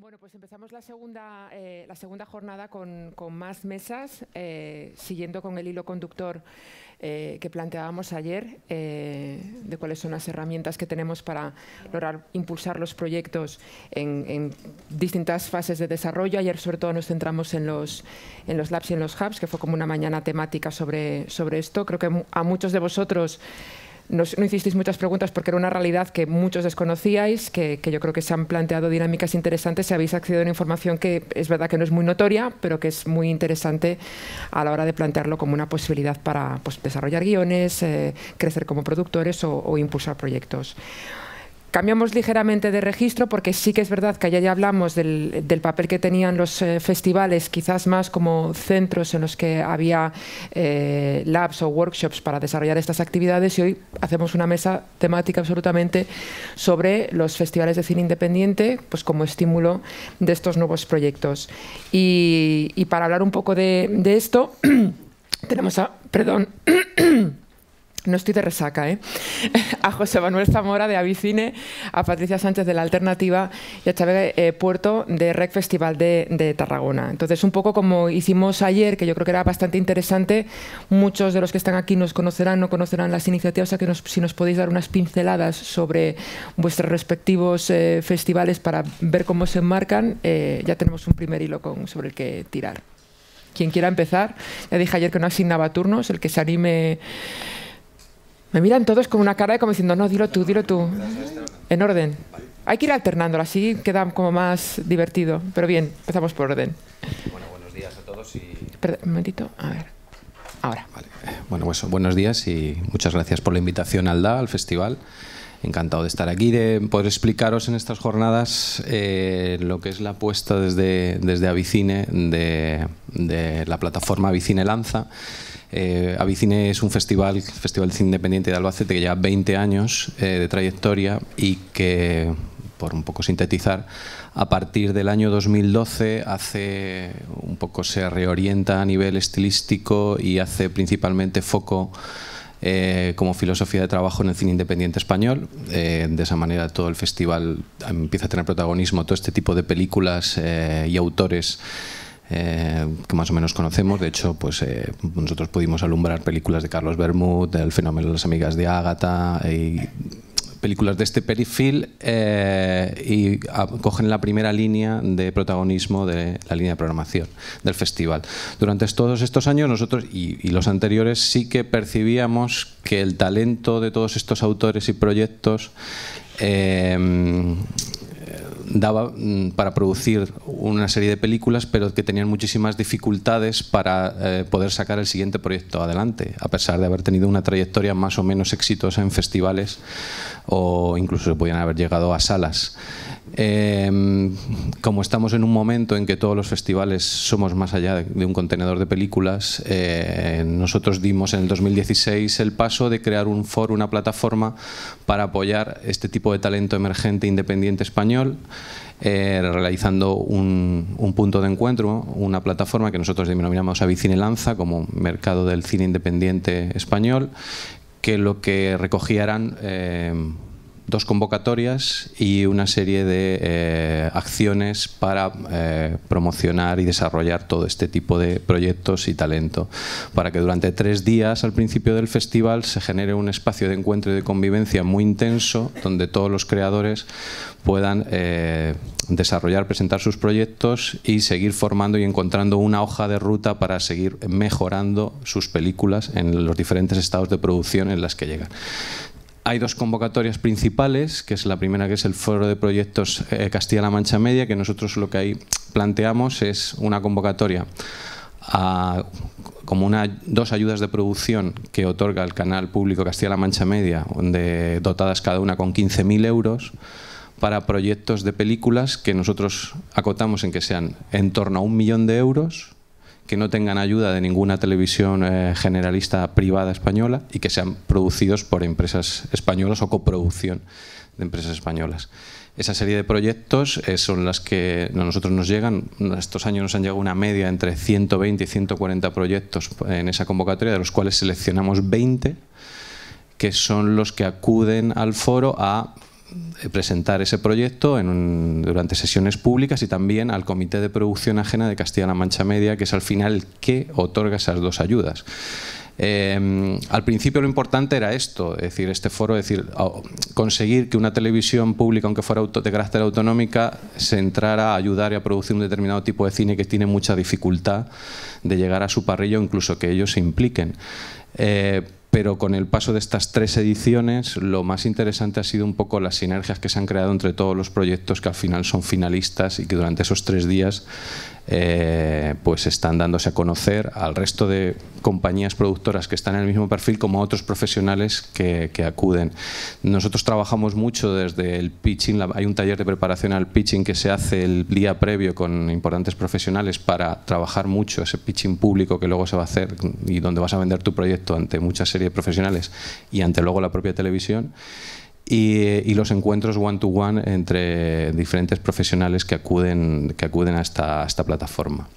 Bueno, pues empezamos la segunda, eh, la segunda jornada con, más mesas, eh, siguiendo con el hilo conductor eh, que planteábamos ayer, de cuáles son las herramientas que tenemos para lograr impulsar los proyectos en, distintas fases de desarrollo. Ayer sobre todo nos centramos en los, en los labs y en los hubs, que fue como una mañana temática sobre, sobre esto. Creo que a muchos de vosotros no hicisteis muchas preguntas porque era una realidad que muchos desconocíais, que, yo creo que se han planteado dinámicas interesantes y habéis accedido a información que es verdad que no es muy notoria, pero que es muy interesante a la hora de plantearlo como una posibilidad para pues, desarrollar guiones, eh, crecer como productores o impulsar proyectos. Cambiamos ligeramente de registro porque sí que es verdad que ayer ya hablamos del, papel que tenían los eh, festivales, quizás más como centros en los que había eh, labs o workshops para desarrollar estas actividades y hoy hacemos una mesa temática absolutamente sobre los festivales de cine independiente pues como estímulo de estos nuevos proyectos. Y, para hablar un poco de, de esto, tenemos a... Perdón. No estoy de resaca, ¿eh? A José Manuel Zamora de Avicine, a Patricia Sánchez de La Alternativa y a Chávez eh, Puerto de Rec Festival de, Tarragona. Entonces, un poco como hicimos ayer, que yo creo que era bastante interesante, muchos de los que están aquí nos conocerán, no conocerán las iniciativas, o sea que si nos podéis dar unas pinceladas sobre vuestros respectivos eh, festivales para ver cómo se enmarcan, eh, ya tenemos un primer hilo con, sobre el que tirar. Quien quiera empezar, ya dije ayer que no asignaba turnos, el que se anime me miran todos con una cara de como diciendo, no, dilo tú, dilo tú. En orden. Hay que ir alternándolo, así queda como más divertido. Pero bien, empezamos por orden. Bueno, buenos días a todos y... Perdón, un momentito, a ver. Ahora. Eh, bueno, pues buenos días y muchas gracias por la invitación al DA, al festival. Encantado de estar aquí, de poder explicaros en estas jornadas eh, lo que es la apuesta desde, desde Avicine de, de la plataforma Avicine Lanza eh, Avicine es un festival, Festival de Cine Independiente de Albacete, que lleva 20 años eh, de trayectoria y que, por un poco sintetizar, a partir del año 2012 hace un poco se reorienta a nivel estilístico y hace principalmente foco eh, como filosofía de trabajo en el cine independiente español. Eh, de esa manera todo el festival empieza a tener protagonismo, todo este tipo de películas y autores eh, que más o menos conocemos. De hecho, pues eh, nosotros pudimos alumbrar películas de Carlos Bermud, El fenómeno de las amigas de Ágata y películas de este perfil eh, y ah, cogen la primera línea de protagonismo de la línea de programación del festival. Durante todos estos años nosotros y, los anteriores sí que percibíamos que el talento de todos estos autores y proyectos daba mm, para producir una serie de películas, pero que tenían muchísimas dificultades para eh, poder sacar el siguiente proyecto adelante, a pesar de haber tenido una trayectoria más o menos exitosa en festivales o incluso se podían haber llegado a salas. Em, como estamos en un momento en que todos los festivales somos más allá de, un contenedor de películas, eh, nosotros dimos en el 2016 el paso de crear un foro, una plataforma para apoyar este tipo de talento emergente independiente español. Eh, realizando un, punto de encuentro, una plataforma que nosotros denominamos Avicine Lanza como mercado del cine independiente español, que lo que recogieran em, dos convocatorias y una serie de eh, acciones para eh, promocionar y desarrollar todo este tipo de proyectos y talento, para que durante tres días al principio del festival se genere un espacio de encuentro y de convivencia muy intenso, donde todos los creadores puedan eh, desarrollar, presentar sus proyectos y seguir formando y encontrando una hoja de ruta para seguir mejorando sus películas en los diferentes estados de producción en las que llegan hay dos convocatorias principales, que es la primera que es el Foro de Proyectos eh, Castilla-La Mancha Media, que nosotros lo que ahí planteamos es una convocatoria como una, dos ayudas de producción que otorga el canal público Castilla-La Mancha Media, donde dotadas cada una con 15.000 euros, para proyectos de películas que nosotros acotamos en que sean en torno a un millón de euros que no tengan ayuda de ninguna televisión eh, generalista privada española y que sean producidos por empresas españolas o coproducción de empresas españolas. Esa serie de proyectos eh, son las que a nosotros nos llegan. Estos años nos han llegado una media entre 120 y 140 proyectos en esa convocatoria, de los cuales seleccionamos 20, que son los que acuden al foro a eh, presentar ese proyecto durante sesiones públicas y también al Comité de Producción Ajena de Castilla-La Mancha Media, que es al final que otorga esas dos ayudas. Eh, al principio lo importante era esto, es decir, este foro, es decir, conseguir que una televisión pública, aunque fuera de carácter autonómica, se entrara a ayudar y a producir un determinado tipo de cine que tiene mucha dificultad de llegar a su parrillo incluso que ellos se impliquen. Eh, pero con el paso de estas tres ediciones lo más interesante ha sido un poco las sinergias que se han creado entre todos los proyectos que al final son finalistas y que durante esos tres días eh, pues están dándose a conocer al resto de compañías productoras que están en el mismo perfil como a otros profesionales que, acuden. Nosotros trabajamos mucho desde el pitching, hay un taller de preparación al pitching que se hace el día previo con importantes profesionales para trabajar mucho ese pitching público que luego se va a hacer y donde vas a vender tu proyecto ante muchas series de profesionales y ante luego la propia televisión y, los encuentros one-to-one entre diferentes profesionales que acuden, que acuden a, esta, plataforma.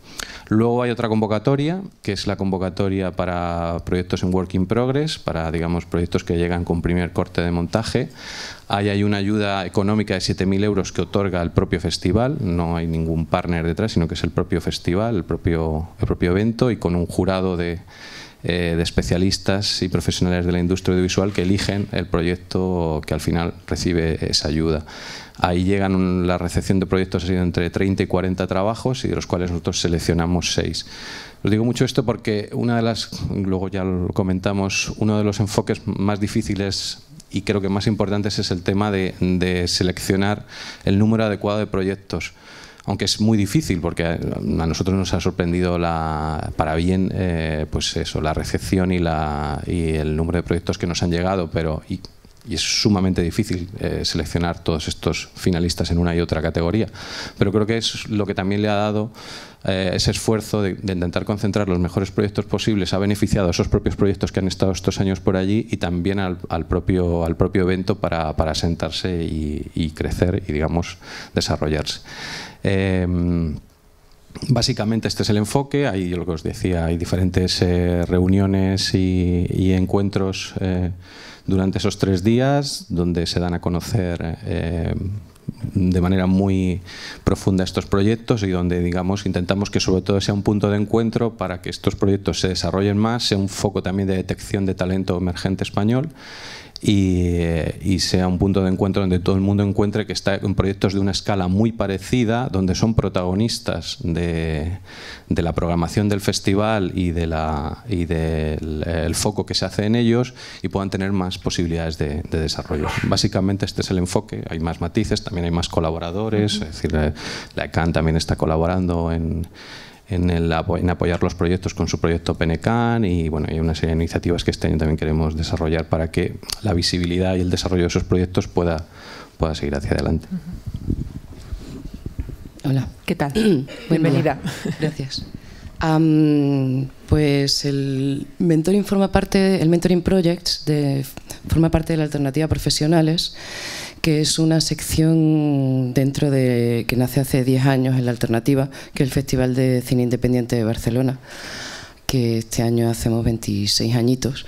Luego hay otra convocatoria, que es la convocatoria para proyectos en Work in Progress, para digamos proyectos que llegan con primer corte de montaje. Ahí hay una ayuda económica de 7.000 euros que otorga el propio festival, no hay ningún partner detrás, sino que es el propio festival, el propio, el propio evento y con un jurado de eh, de especialistas y profesionales de la industria audiovisual que eligen el proyecto que al final recibe esa ayuda. Ahí llegan la recepción de proyectos ha sido entre 30 y 40 trabajos y de los cuales nosotros seleccionamos 6. Os digo mucho esto porque una de las, luego ya lo comentamos, uno de los enfoques más difíciles y creo que más importantes es el tema de seleccionar el número adecuado de proyectos aunque es muy difícil porque a, nosotros nos ha sorprendido la, para bien eh, pues eso, la recepción y, la, el número de proyectos que nos han llegado, pero y, es sumamente difícil eh, seleccionar todos estos finalistas en una y otra categoría. Pero creo que es lo que también le ha dado eh, ese esfuerzo de, intentar concentrar los mejores proyectos posibles ha beneficiado a esos propios proyectos que han estado estos años por allí y también al, propio, al propio evento para, sentarse y, crecer y, digamos, desarrollarse. Eh, básicamente este es el enfoque, hay lo que os decía, hay diferentes eh, reuniones y, encuentros durante esos tres días donde se dan a conocer de manera muy profunda estos proyectos y donde digamos intentamos que sobre todo sea un punto de encuentro para que estos proyectos se desarrollen más, sea un foco también de detección de talento emergente español y, sea un punto de encuentro donde todo el mundo encuentre que está en proyectos de una escala muy parecida, donde son protagonistas de, la programación del festival y del foco que se hace en ellos y puedan tener más posibilidades de, de, desarrollo. Básicamente este es el enfoque, hay más matices, también hay más colaboradores, es decir, la ECAN también está colaborando en en, apoyar los proyectos con su proyecto Penecan y bueno, hay una serie de iniciativas que este año también queremos desarrollar para que la visibilidad y el desarrollo de esos proyectos pueda, pueda seguir hacia adelante. Hola. ¿Qué tal? Bienvenida. Gracias. pues el mentoring forma parte, el mentoring projects de, forma parte de la alternativa profesionales que es una sección dentro de que nace hace 10 años en La Alternativa, que es el Festival de Cine Independiente de Barcelona, que este año hacemos 26 añitos.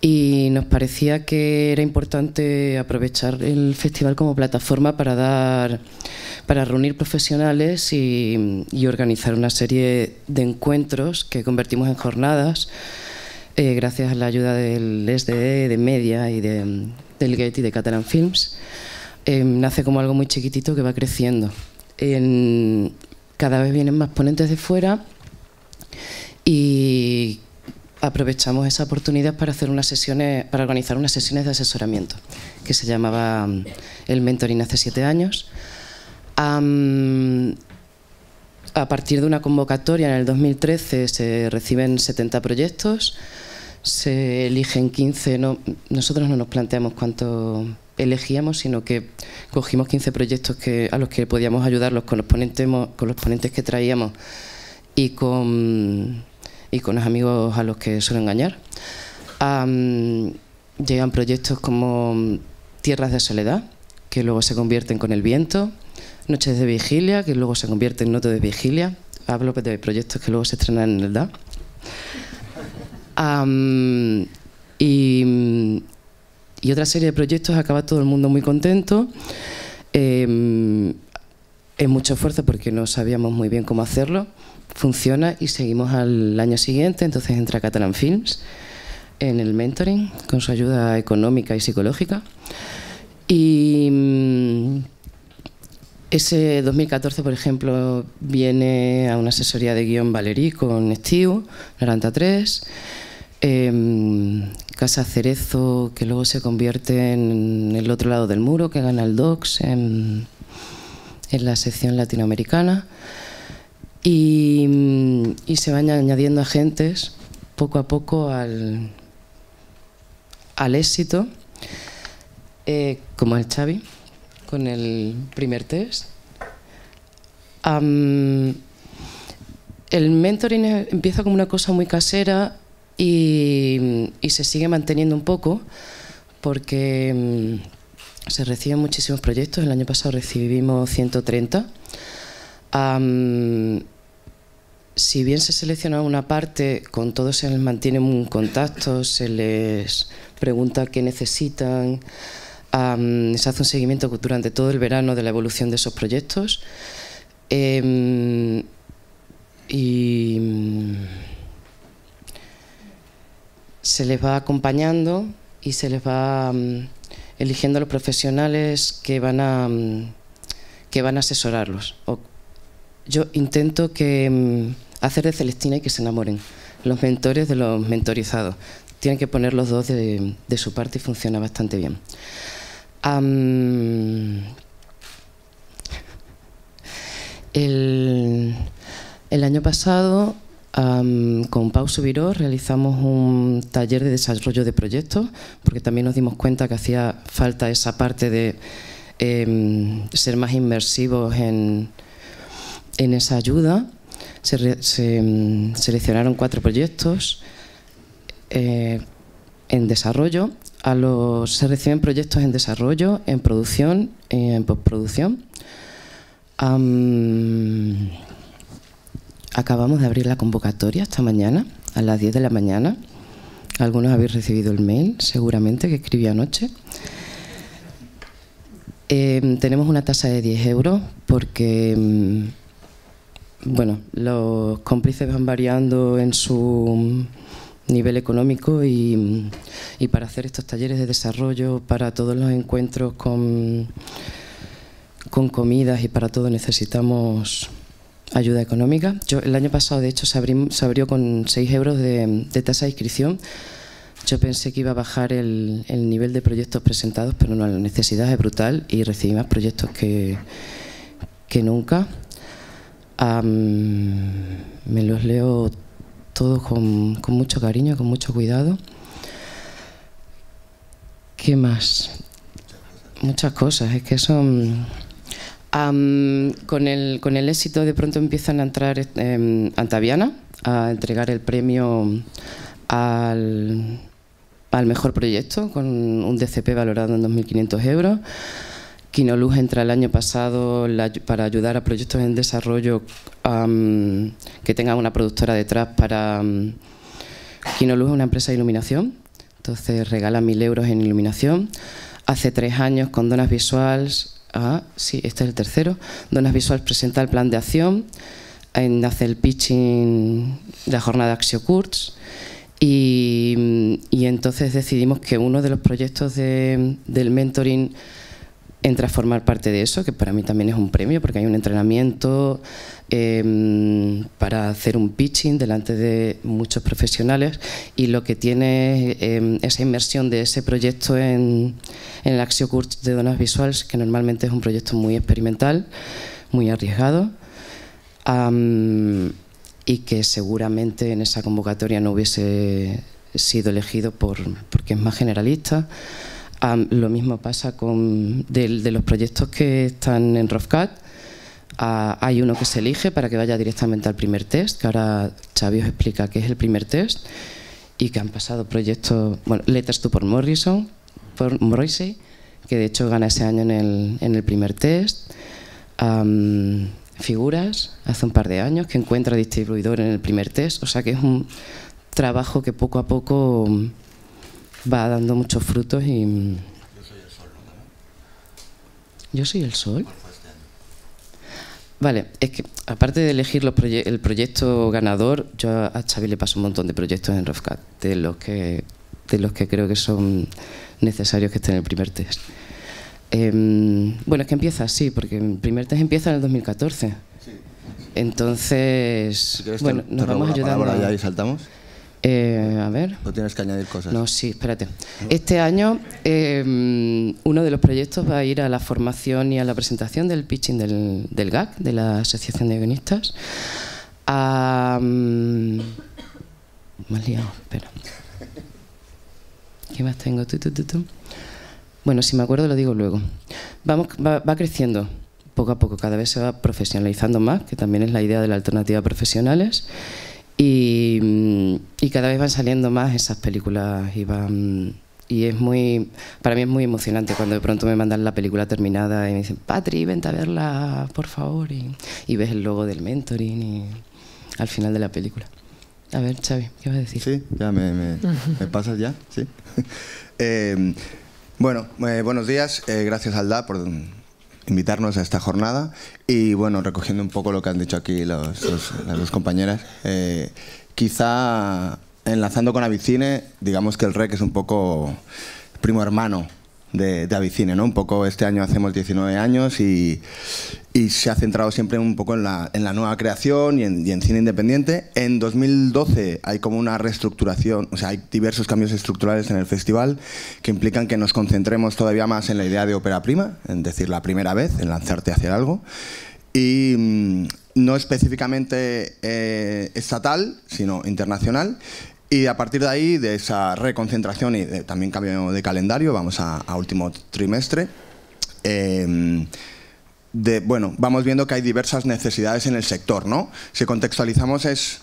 Y nos parecía que era importante aprovechar el festival como plataforma para dar, para reunir profesionales y, organizar una serie de encuentros que convertimos en jornadas, eh, gracias a la ayuda del SDE, de Media y de, del Getty de Catalan Films, em, nace como algo muy chiquitito que va creciendo. cada vez vienen más ponentes de fuera y aprovechamos esa oportunidad para hacer para organizar unas sesiones de asesoramiento que se llamaba em, el mentoring hace siete años. a partir de una convocatoria en el 2013 se reciben 70 proyectos se eligen 15. nosotros no nos planteamos cuánto elegíamos, sino que cogimos 15 proyectos que, a los que podíamos ayudarlos con los, ponentes, con los ponentes que traíamos y con, y con los amigos a los que suelo engañar. llegan proyectos como Tierras de Soledad, que luego se convierten con el viento, Noches de Vigilia, que luego se convierten en Noto de Vigilia. Hablo de proyectos que luego se estrenan en el DA y, otra serie de proyectos, acaba todo el mundo muy contento. Em, es mucho esfuerzo porque no sabíamos muy bien cómo hacerlo. Funciona y seguimos al año siguiente, entonces entra Catalan Films en el mentoring con su ayuda económica y psicológica. Y mm, ese 2014, por ejemplo, viene a una asesoría de guión Valerí con Steve, 93. Em, Casa Cerezo, que luego se convierte en el otro lado del muro, que gana el DOCS en, la sección latinoamericana. Y, se van añadiendo agentes poco a poco al, al éxito, eh, como el Xavi, con el primer test. el mentoring empieza como una cosa muy casera y, se sigue manteniendo un poco porque mm, se reciben muchísimos proyectos. El año pasado recibimos 130. si bien se selecciona una parte, con todos se les mantiene un contacto, se les pregunta qué necesitan, se hace un seguimiento durante todo el verano de la evolución de esos proyectos. Em, y se les va acompañando y se les va mm, eligiendo a los profesionales que van a, mm, que van a asesorarlos. yo intento que mm, hacer de Celestina y que se enamoren los mentores de los mentorizados. Tienen que poner los dos de, su parte y funciona bastante bien. el, el año pasado con Pau Subiró realizamos un taller de desarrollo de proyectos, porque también nos dimos cuenta que hacía falta esa parte de em, ser más inmersivos en, esa ayuda. Se, em, seleccionaron cuatro proyectos eh, en desarrollo. A los, se reciben proyectos en desarrollo, en producción, en postproducción acabamos de abrir la convocatoria esta mañana, a las 10 de la mañana. Algunos habéis recibido el mail, seguramente, que escribí anoche. Em, tenemos una tasa de 10 euros porque, em, bueno, los cómplices van variando en su nivel económico y, para hacer estos talleres de desarrollo, para todos los encuentros con, con comidas y para todo necesitamos ayuda económica. Yo el año pasado, de hecho, se, abrió con 6 euros de, tasa de inscripción. Yo pensé que iba a bajar el, nivel de proyectos presentados, pero no, la necesidad es brutal y recibí más proyectos que, que nunca. me los leo todos con, con mucho cariño, con mucho cuidado. ¿Qué más? Muchas cosas, es que son con, el, con el éxito de pronto empiezan a entrar em, a Antaviana a entregar el premio al, mejor proyecto con un DCP valorado en 2.500 euros. Quinoluz entra el año pasado para ayudar a proyectos en desarrollo que tengan una productora detrás para... Quinoluz es una empresa de iluminación, entonces regala 1.000 euros en iluminación. Hace tres años con Donas Visuales. Ah, sí, este es el tercero. Donas Visual presenta el plan de acción, hace el pitching de la jornada Axio y, y entonces decidimos que uno de los proyectos del mentoring entra a formar parte de eso, que para mí también es un premio, porque hay un entrenamiento em, para hacer un pitching delante de muchos profesionales y lo que tiene em, esa inmersión de ese proyecto en, en el Axiocurs de Donas Visuals, que normalmente es un proyecto muy experimental, muy arriesgado. y que seguramente en esa convocatoria no hubiese sido elegido por, porque es más generalista. Ah, lo mismo pasa con de, los proyectos que están en ROFCAT. Ah, hay uno que se elige para que vaya directamente al primer test, que ahora Xavi os explica qué es el primer test, y que han pasado proyectos, bueno, Letters to por Morrison, por Morrissey, que de hecho gana ese año en el, en el primer test. figuras, hace un par de años, que encuentra distribuidor en el primer test, o sea que es un trabajo que poco a poco va dando muchos frutos y... Mm, yo soy el sol, ¿no? Yo soy el sol. Este vale, es que aparte de elegir el proyecto ganador, yo a Xavi le paso un montón de proyectos en Rofcat, de los que, de los que creo que son necesarios que estén en el primer test. Em, bueno, es que empieza así, porque el primer test empieza en el 2014. Sí. Entonces, bueno, nos vamos ayudando. ayudar... y saltamos. Eh, a ver. no tienes que añadir cosas? No, sí, espérate. Este año eh, uno de los proyectos va a ir a la formación y a la presentación del pitching del, GAC, de la Asociación de Guionistas. Mm, me liado, espera. ¿Qué más tengo? bueno, si me acuerdo lo digo luego. Vamos, va, va creciendo poco a poco, cada vez se va profesionalizando más, que también es la idea de la alternativa profesionales. Mm, y, cada vez van saliendo más esas películas y van y es muy para mí es muy emocionante cuando de pronto me mandan la película terminada y me dicen Patri vente a verla por favor y, ves el logo del mentoring y al final de la película a ver Xavi qué vas a decir sí ya me, me, pasas ya sí eh, bueno eh, buenos días eh, gracias Alda por invitarnos a esta jornada y bueno, recogiendo un poco lo que han dicho aquí los, las dos compañeras, eh, quizá enlazando con Avicine, digamos que el REC es un poco primo hermano de, de Avicine, ¿no? Un poco este año hacemos 19 años y, se ha centrado siempre un poco en la, nueva creación y en, cine independiente. En 2012 hay como una reestructuración, o sea, hay diversos cambios estructurales en el festival que implican que nos concentremos todavía más en la idea de ópera prima, en decir la primera vez, en lanzarte hacia hacer algo. Y mm, no específicamente eh, estatal, sino internacional. Y a partir de ahí, de esa reconcentración y también cambio de calendario, vamos a, último trimestre. Em, de, bueno, vamos viendo que hay diversas necesidades en el sector, ¿no? Si contextualizamos es,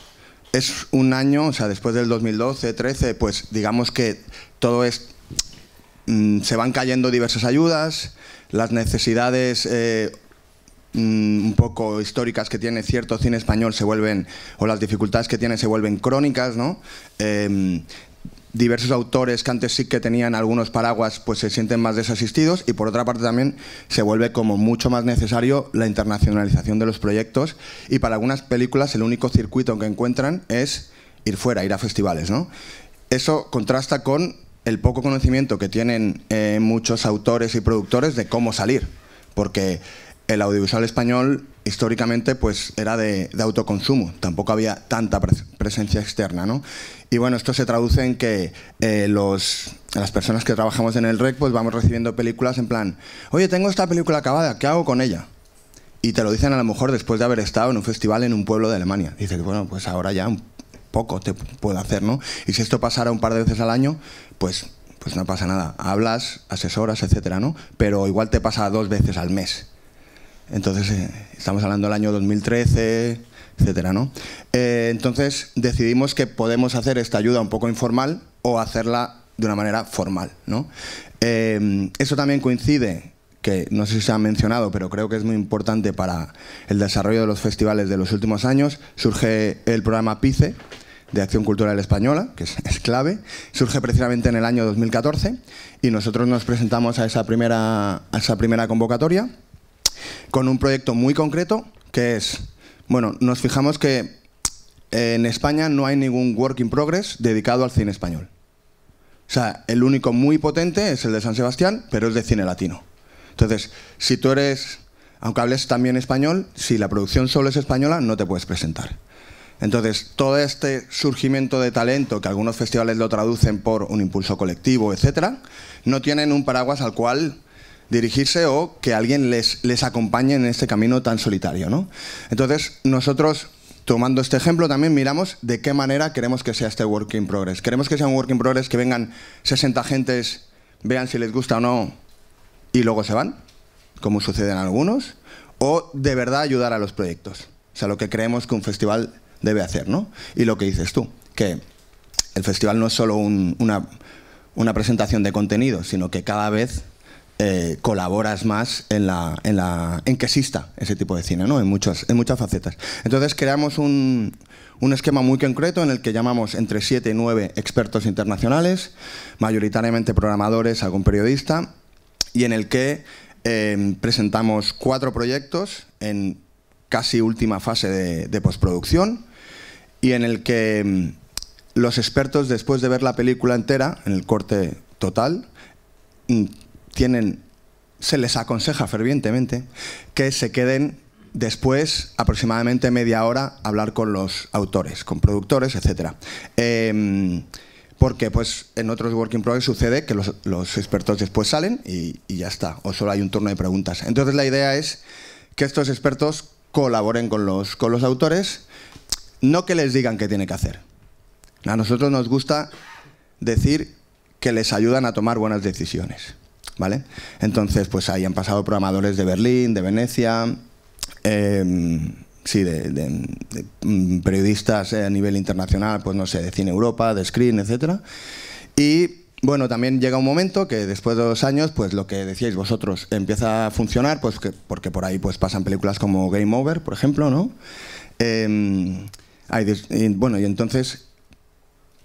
es un año, o sea, después del 2012, 13, pues digamos que todo es, mm, se van cayendo diversas ayudas, las necesidades eh, Mm, un poco históricas que tiene cierto cine español se vuelven, o las dificultades que tiene se vuelven crónicas, ¿no? Em, diversos autores que antes sí que tenían algunos paraguas pues se sienten más desasistidos y por otra parte también se vuelve como mucho más necesario la internacionalización de los proyectos y para algunas películas el único circuito que encuentran es ir fuera, ir a festivales, ¿no? Eso contrasta con el poco conocimiento que tienen eh, muchos autores y productores de cómo salir, porque el audiovisual español históricamente pues era de, autoconsumo, tampoco había tanta presencia externa. ¿no? Y bueno, esto se traduce en que eh, las personas que trabajamos en el REC pues vamos recibiendo películas en plan, oye, tengo esta película acabada, ¿qué hago con ella? Y te lo dicen a lo mejor después de haber estado en un festival en un pueblo de Alemania. Dices: bueno, pues ahora ya poco te puedo hacer, ¿no? Y si esto pasara un par de veces al año, pues, pues no pasa nada. Hablas, asesoras, etcétera, ¿no? Pero igual te pasa dos veces al mes entonces, eh, estamos hablando del año 2013, etcétera, ¿no? Eh, entonces, decidimos que podemos hacer esta ayuda un poco informal o hacerla de una manera formal, ¿no? Eh, eso también coincide que no sé si se ha mencionado, pero creo que es muy importante para el desarrollo de los festivales de los últimos años. Surge el programa PICE, de Acción Cultural Española, que es, es, clave, surge precisamente en el año 2014 y nosotros nos presentamos a esa primera, a esa primera convocatoria con un proyecto muy concreto que es, bueno, nos fijamos que en España no hay ningún work in progress dedicado al cine español. O sea, el único muy potente es el de San Sebastián, pero es de cine latino. Entonces, si tú eres, aunque hables también español, si la producción solo es española, no te puedes presentar. Entonces, todo este surgimiento de talento, que algunos festivales lo traducen por un impulso colectivo, etcétera, no tienen un paraguas al cual dirigirse o que alguien les, les acompañe en este camino tan solitario. ¿no? Entonces, nosotros tomando este ejemplo, también miramos de qué manera queremos que sea este work in progress. Queremos que sea un work in progress que vengan 60 gentes, vean si les gusta o no y luego se van, como suceden algunos, o de verdad ayudar a los proyectos. O sea, lo que creemos que un festival debe hacer, ¿no? Y lo que dices tú, que el festival no es solo una, una presentación de contenido, sino que cada vez eh, colaboras más en que exista ese tipo de cine, ¿no? En muchas, muchas facetas. Entonces creamos un, esquema muy concreto en el que llamamos entre siete y nueve expertos internacionales, mayoritariamente programadores, algún periodista, y en el que em, presentamos cuatro proyectos en casi última fase de, de postproducción y en el que em, los expertos, después de ver la película entera, en el corte total, mm, tienen, se les aconseja fervientemente que se queden después aproximadamente media hora a hablar con los autores, con productores, etc. Em, porque pues, en otros Working Progress sucede que los, expertos después salen y, ya está, o solo hay un turno de preguntas. Entonces la idea es que estos expertos colaboren con los, con los autores, no que les digan qué tiene que hacer. A nosotros nos gusta decir que les ayudan a tomar buenas decisiones. ¿Vale? Entonces, pues ahí han pasado programadores de Berlín, de Venecia, em, sí, de, mm, periodistas eh, a nivel internacional, pues no sé, de Cine Europa, de Screen, etc. Y bueno, también llega un momento que después de dos años, pues lo que decíais vosotros empieza a funcionar, pues que, porque por ahí pues pasan películas como Game Over, por ejemplo, ¿no? Em, bueno, y entonces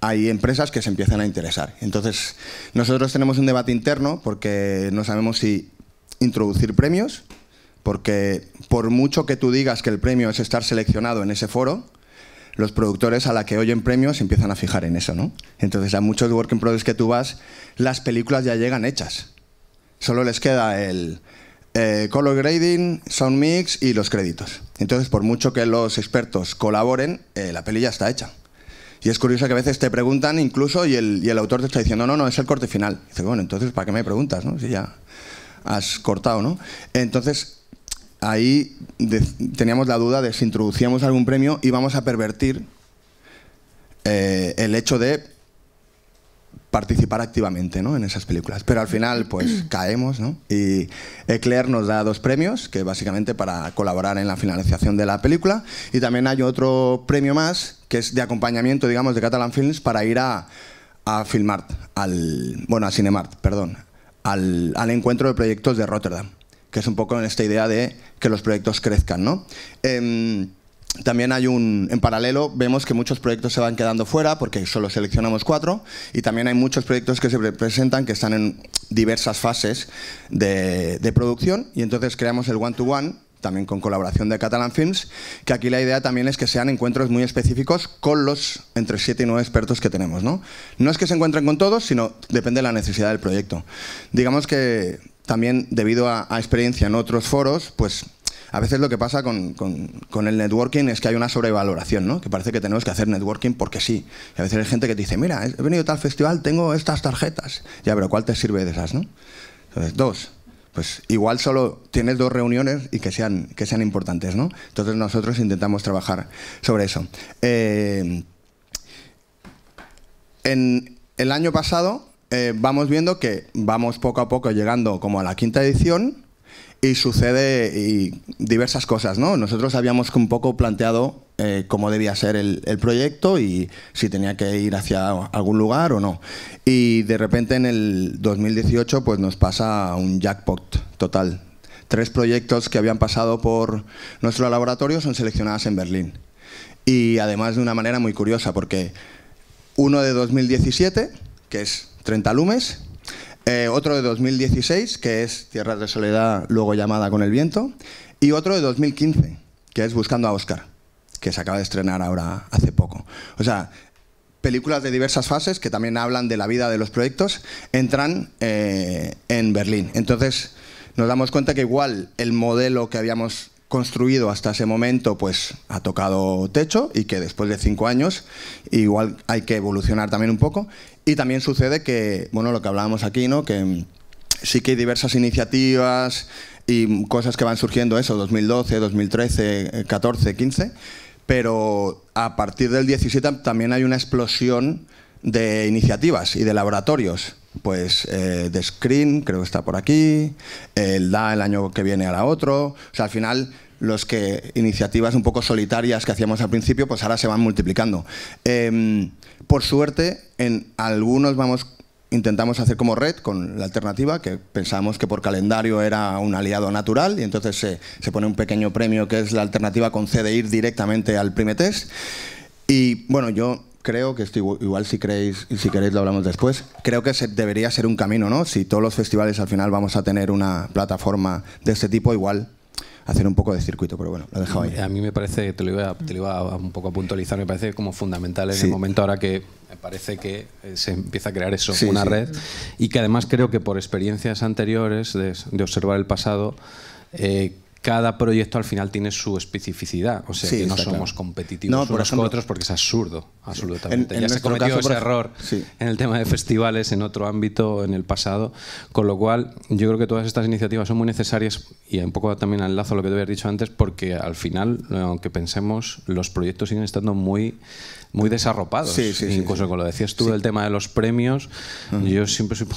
hay empresas que se empiezan a interesar. Entonces, nosotros tenemos un debate interno porque no sabemos si introducir premios, porque por mucho que tú digas que el premio es estar seleccionado en ese foro, los productores a la que oyen premios se empiezan a fijar en eso, ¿no? Entonces, a muchos work in que tú vas, las películas ya llegan hechas. Solo les queda el eh, color grading, sound mix y los créditos. Entonces, por mucho que los expertos colaboren, eh, la peli ya está hecha. Y es curioso que a veces te preguntan incluso y el, autor te está diciendo, no, no, es el corte final. dice bueno, entonces, ¿para qué me preguntas? Si ya has cortado, ¿no? Entonces, ahí teníamos la duda de si introducíamos algún premio y vamos a pervertir eh, el hecho de participar activamente ¿no? en esas películas. Pero al final, pues caemos, ¿no? Y Eclair nos da dos premios, que básicamente para colaborar en la finalización de la película. Y también hay otro premio más, que es de acompañamiento, digamos, de Catalan Films para ir a, a Filmart, al, bueno, a Cinemart, perdón, al, al encuentro de proyectos de Rotterdam, que es un poco en esta idea de que los proyectos crezcan, ¿no? Em, también hay un, en paralelo vemos que muchos proyectos se van quedando fuera porque solo seleccionamos cuatro y también hay muchos proyectos que se presentan que están en diversas fases de, producción y entonces creamos el one to one también con colaboración de Catalan Films, que aquí la idea también es que sean encuentros muy específicos con los entre siete y nueve expertos que tenemos. ¿no? no es que se encuentren con todos, sino depende de la necesidad del proyecto. Digamos que también debido a, a experiencia en otros foros, pues a veces lo que pasa con, el networking es que hay una sobrevaloración, ¿no? Que parece que tenemos que hacer networking porque sí. Y a veces hay gente que te dice, mira, he venido a tal festival, tengo estas tarjetas. Ya, pero ¿cuál te sirve de esas, no? Entonces, dos, pues igual solo tienes dos reuniones y que sean, que sean importantes, ¿no? Entonces nosotros intentamos trabajar sobre eso. Eh, en el año pasado eh, vamos viendo que vamos poco a poco llegando como a la quinta edición y sucede y diversas cosas, ¿no? Nosotros habíamos un poco planteado eh, cómo debía ser el, proyecto y si tenía que ir hacia algún lugar o no. Y de repente en el 2018 pues nos pasa un jackpot total. Tres proyectos que habían pasado por nuestro laboratorio son seleccionados en Berlín. Y además de una manera muy curiosa porque uno de 2017, que es 30 lumes, eh, otro de 2016, que es Tierras de Soledad, luego llamada con el viento. Y otro de 2015, que es Buscando a Oscar, que se acaba de estrenar ahora hace poco. O sea, películas de diversas fases que también hablan de la vida de los proyectos entran eh, en Berlín. Entonces nos damos cuenta que igual el modelo que habíamos construido hasta ese momento pues ha tocado techo y que después de cinco años igual hay que evolucionar también un poco y también sucede que, bueno, lo que hablábamos aquí, ¿no? Que sí que hay diversas iniciativas y cosas que van surgiendo, eso, 2012, 2013, 14, 15, pero a partir del 17 también hay una explosión de iniciativas y de laboratorios. Pues de eh, Screen, creo que está por aquí, el DA el año que viene hará otro. O sea, al final los que iniciativas un poco solitarias que hacíamos al principio, pues ahora se van multiplicando. Em, por suerte, en algunos vamos intentamos hacer como red con la alternativa, que pensamos que por calendario era un aliado natural, y entonces se, pone un pequeño premio que es la alternativa con ir directamente al primer test. Y bueno, yo creo que esto igual si queréis, si queréis lo hablamos después, creo que debería ser un camino, ¿no? Si todos los festivales al final vamos a tener una plataforma de este tipo, igual hacer un poco de circuito, pero bueno, lo he dejado ahí. A mí me parece, te lo iba, te lo iba a, un poco a puntualizar, me parece como fundamental en el momento ahora que parece que eh, se empieza a crear eso, una red, y que además creo que por experiencias anteriores de, observar el pasado, eh, cada proyecto al final tiene su especificidad. O sea, que no somos competitivos por unos otros porque es absurdo, absolutamente. ya se cometió ese error en el tema de festivales, en otro ámbito, en el pasado. Con lo cual, yo creo que todas estas iniciativas son muy necesarias y un poco también al lazo lo que te habías dicho antes, porque al final, aunque pensemos, los proyectos siguen estando muy muy desarropados. Incluso como lo decías tú del tema de los premios, yo siempre soy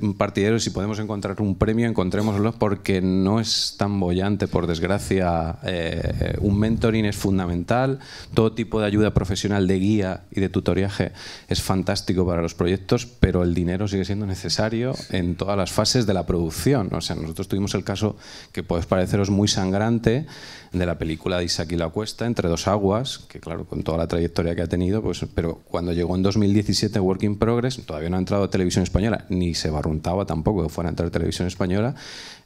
un partidario, si podemos encontrar un premio, encontrémoslo porque no es tan bollante, por desgracia. Eh, un mentoring es fundamental, todo tipo de ayuda profesional de guía y de tutoriaje es fantástico para los proyectos, pero el dinero sigue siendo necesario en todas las fases de la producción. O sea, nosotros tuvimos el caso que puede pareceros muy sangrante, de la película de Isaac la Cuesta, Entre dos aguas, que claro, con toda la trayectoria que ha tenido, pues, pero cuando llegó en 2017 Work in Progress, todavía no ha entrado a Televisión Española, ni se barruntaba tampoco que fuera a entrar a Televisión Española,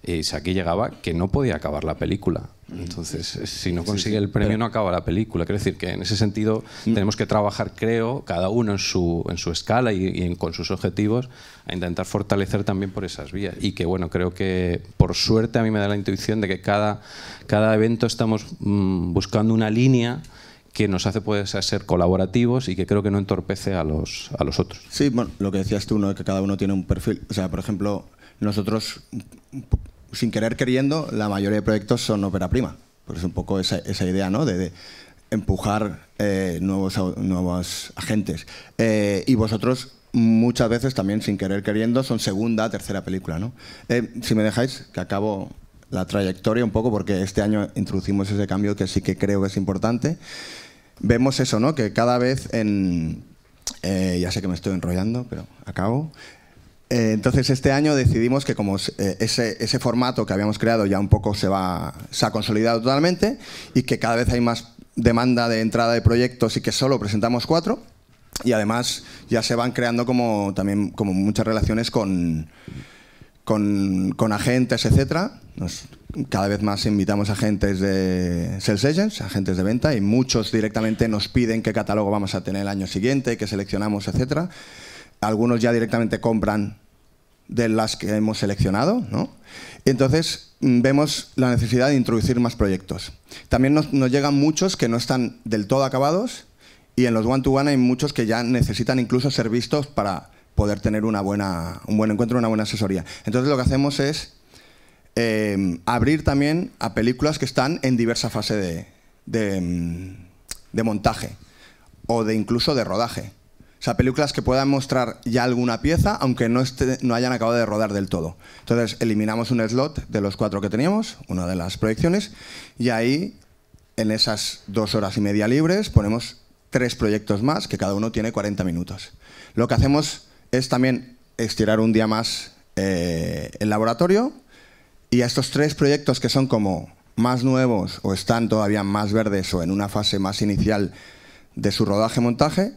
eh, si aquí llegaba que no podía acabar la película. Mm. Entonces, eh, si no consigue el premio, no acaba la película. Quiero decir que en ese sentido mm. tenemos que trabajar, creo, cada uno en su, en su escala y, con sus objetivos, a intentar fortalecer también por esas vías. Y que, bueno, creo que por suerte a mí me da la intuición de que cada, cada evento estamos mm, buscando una línea que nos hace poder pues, ser colaborativos y que creo que no entorpece a los, a los otros. Sí, bueno, lo que decías tú, ¿no? que cada uno tiene un perfil. O sea, por ejemplo, nosotros, sin querer queriendo, la mayoría de proyectos son ópera prima. Pues un poco esa, idea, ¿no? De, empujar eh, nuevos, nuevos agentes. Eh, y vosotros muchas veces también, sin querer queriendo, son segunda, tercera película, ¿no? Eh, si me dejáis, que acabo la trayectoria un poco, porque este año introducimos ese cambio que sí que creo que es importante. Vemos eso, ¿no? Que cada vez en... ya sé que me estoy enrollando, pero acabo. Eh, entonces este año decidimos que como eh, ese, formato que habíamos creado ya un poco se, va, ha consolidado totalmente y que cada vez hay más demanda de entrada de proyectos y que solo presentamos cuatro y además ya se van creando como también como muchas relaciones con, agentes, etc. cada vez más invitamos agentes de sales agents, agentes de venta, y muchos directamente nos piden qué catálogo vamos a tener el año siguiente, qué seleccionamos, etcétera. Algunos ya directamente compran de las que hemos seleccionado, ¿no? Entonces mm, vemos la necesidad de introducir más proyectos. También nos, llegan muchos que no están del todo acabados y en los one-to-one hay muchos que ya necesitan incluso ser vistos para poder tener una buena, un buen encuentro, una buena asesoría. Entonces lo que hacemos es em, abrir también a películas que están en diversa fase de, de, mm, de montaje o de incluso de rodaje sea, películas que puedan mostrar ya alguna pieza, aunque no, esté, no hayan acabado de rodar del todo. Entonces, eliminamos un slot de los cuatro que teníamos, una de las proyecciones, y ahí, en esas dos horas y media libres, ponemos tres proyectos más, que cada uno tiene 40 minutos. Lo que hacemos es también estirar un día más eh, el laboratorio, y a estos tres proyectos que son como más nuevos o están todavía más verdes o en una fase más inicial de su rodaje-montaje,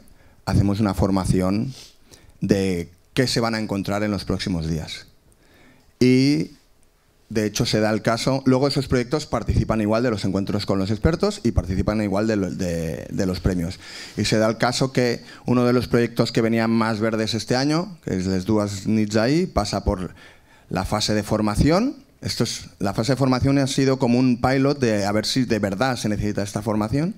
hacemos una formación de qué se van a encontrar en los próximos días. Y de hecho se da el caso, luego esos proyectos participan igual de los encuentros con los expertos y participan igual de, los premios. Y se da el caso que uno de los proyectos que venían más verdes este año, que es Les Duas Nits ahí, pasa por la fase de formación. Esto es, la fase de formación ha sido como un pilot de a ver si de verdad se necesita esta formación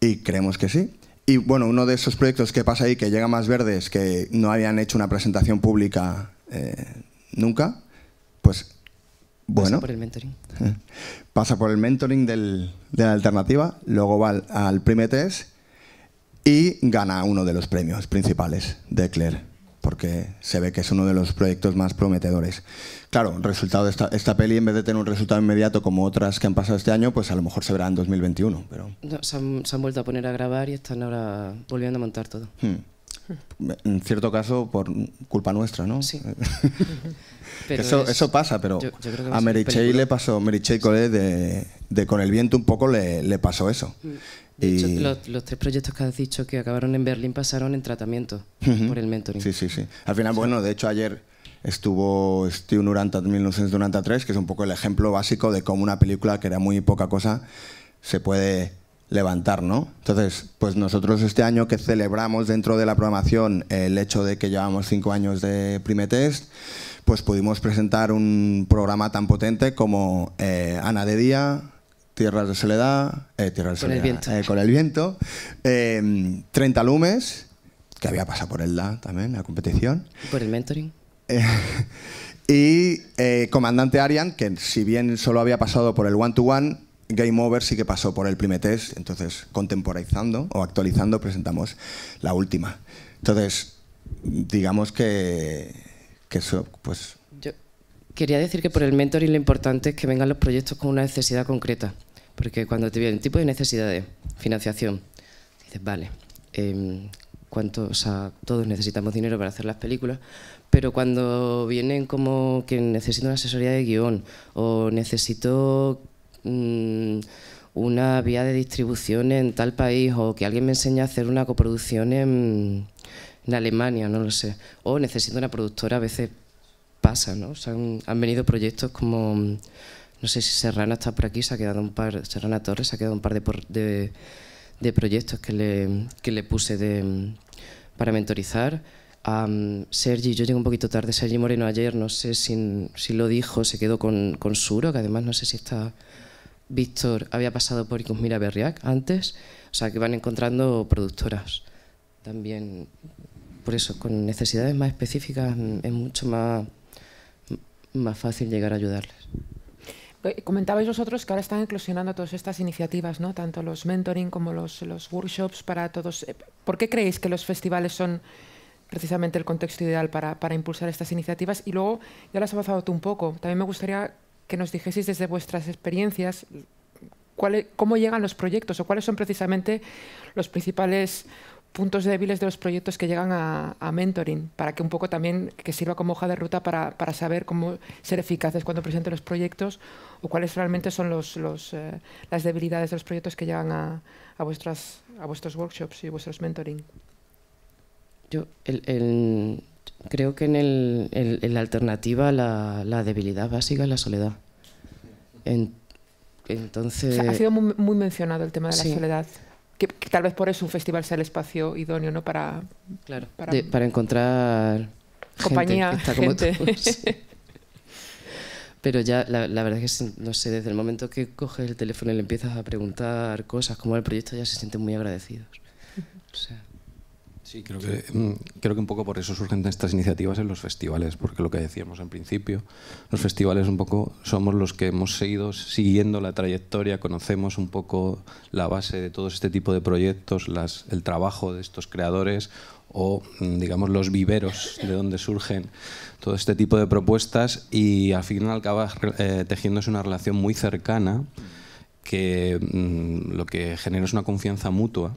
y creemos que sí. Y bueno, uno de esos proyectos que pasa ahí, que llega más verdes, que no habían hecho una presentación pública eh, nunca, pues bueno. Pasa por el mentoring. Pasa por el mentoring de la alternativa, luego va al, primer Prime y gana uno de los premios principales de Claire porque se ve que es uno de los proyectos más prometedores. Claro, resultado de esta, peli, en vez de tener un resultado inmediato como otras que han pasado este año, pues a lo mejor se verá en 2021. Pero... se, han, vuelto a poner a grabar y están ahora volviendo a montar todo. Hmm. En cierto caso, por culpa nuestra, ¿no? Sí. eso, eso pasa, pero a, Mary Chey le pasó, Mary Chey de, Con el viento un poco le, pasó eso. Hmm los, tres proyectos que has dicho que acabaron en Berlín pasaron en tratamiento por el mentoring. Sí, sí, sí. Al final, bueno, de hecho ayer estuvo Steve Nuranta 1993, que es un poco el ejemplo básico de cómo una película que era muy poca cosa se puede levantar, ¿no? Entonces, pues nosotros este año que celebramos dentro de la programación el hecho de que llevamos cinco años de Primetest, pues pudimos presentar un programa tan potente como eh, Ana de Día, Tierras de Soledad, eh, Tierras eh, con, el viento. con eh, el viento, 30 Lumes, que había pasado por el DA también, la competición. Por el mentoring. y Comandante Arian, que si bien solo había pasado por el one-to-one, Game Over sí que pasó por el primer test, entonces contemporizando o actualizando presentamos la última. Entonces, digamos que, que eso, pues Quería decir que por el mentoring lo importante es que vengan los proyectos con una necesidad concreta, porque cuando te vienen tipo de necesidades, financiación, dices, vale, em, cuánto, todos necesitamos dinero para hacer las películas, pero cuando vienen como que necesito una asesoría de guión o necesito mm, una vía de distribución en tal país o que alguien me enseñe a hacer una coproducción en, en Alemania, no lo sé, o necesito una productora a veces pasa, ¿no? O sea, han, venido proyectos como, no sé si Serrana está por aquí, se ha quedado un par, Serrana Torres se ha quedado un par de, proyectos que le, que le puse para mentorizar. a Sergi, yo llego un poquito tarde, Sergi Moreno ayer, no sé si, si lo dijo, se quedó con, con Suro, que además no sé si está... Víctor había pasado por Icusmira Berriac antes, o sea que van encontrando productoras también, por eso, con necesidades más específicas es mucho más más fácil llegar a ayudarles. Eh, comentabais vosotros que ahora están inclusionando todas estas iniciativas, ¿no? tanto los mentoring como los, workshops para todos. Eh, ¿Por qué creéis que los festivales son precisamente el contexto ideal para, impulsar estas iniciativas? Y luego, ya las has avanzado tú un poco, también me gustaría que nos dijeseis desde vuestras experiencias e-, cómo llegan los proyectos o cuáles son precisamente los principales puntos débiles de los proyectos que llegan a, mentoring, para que un poco también que sirva como hoja de ruta para, para saber cómo ser eficaces cuando presenten los proyectos o cuáles realmente son los, eh, las debilidades de los proyectos que llegan a, a, vuestras, a vuestros workshops y vuestros mentoring. Yo creo que en, el, la alternativa la, la, debilidad básica es la soledad. entonces... ha sido muy, mencionado el tema de la soledad que, tal vez por eso un festival sea el espacio idóneo, ¿no? Para, para, encontrar compañía, Pero ya, la, la, verdad es que, no sé, desde el momento que coges el teléfono y le empiezas a preguntar cosas como el proyecto, ya se sienten muy agradecidos. O sea. Sí, creo que, mm, creo que un poco por eso surgen estas iniciativas en los festivales, porque lo que decíamos en principio, los festivales un poco somos los que hemos seguido siguiendo la trayectoria, conocemos un poco la base de todo este tipo de proyectos, el trabajo de estos creadores o mm, digamos los viveros de donde surgen todo este tipo de propuestas y al final acaba eh, tejiéndose una relación muy cercana que mm, lo que genera es una confianza mutua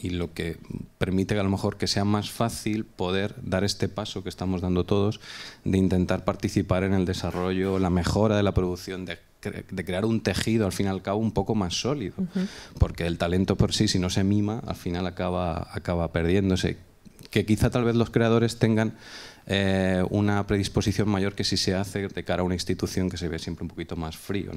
y lo que permite que a lo mejor que sea más fácil poder dar este paso que estamos dando todos de intentar participar en el desarrollo, la mejora de la producción, de, crear un tejido al fin y al cabo un poco más sólido, porque el talento por sí si no se mima al final acaba, acaba perdiéndose que quizá tal vez los creadores tengan eh, una predisposición mayor que si se hace de cara a una institución que se ve siempre un poquito más frío.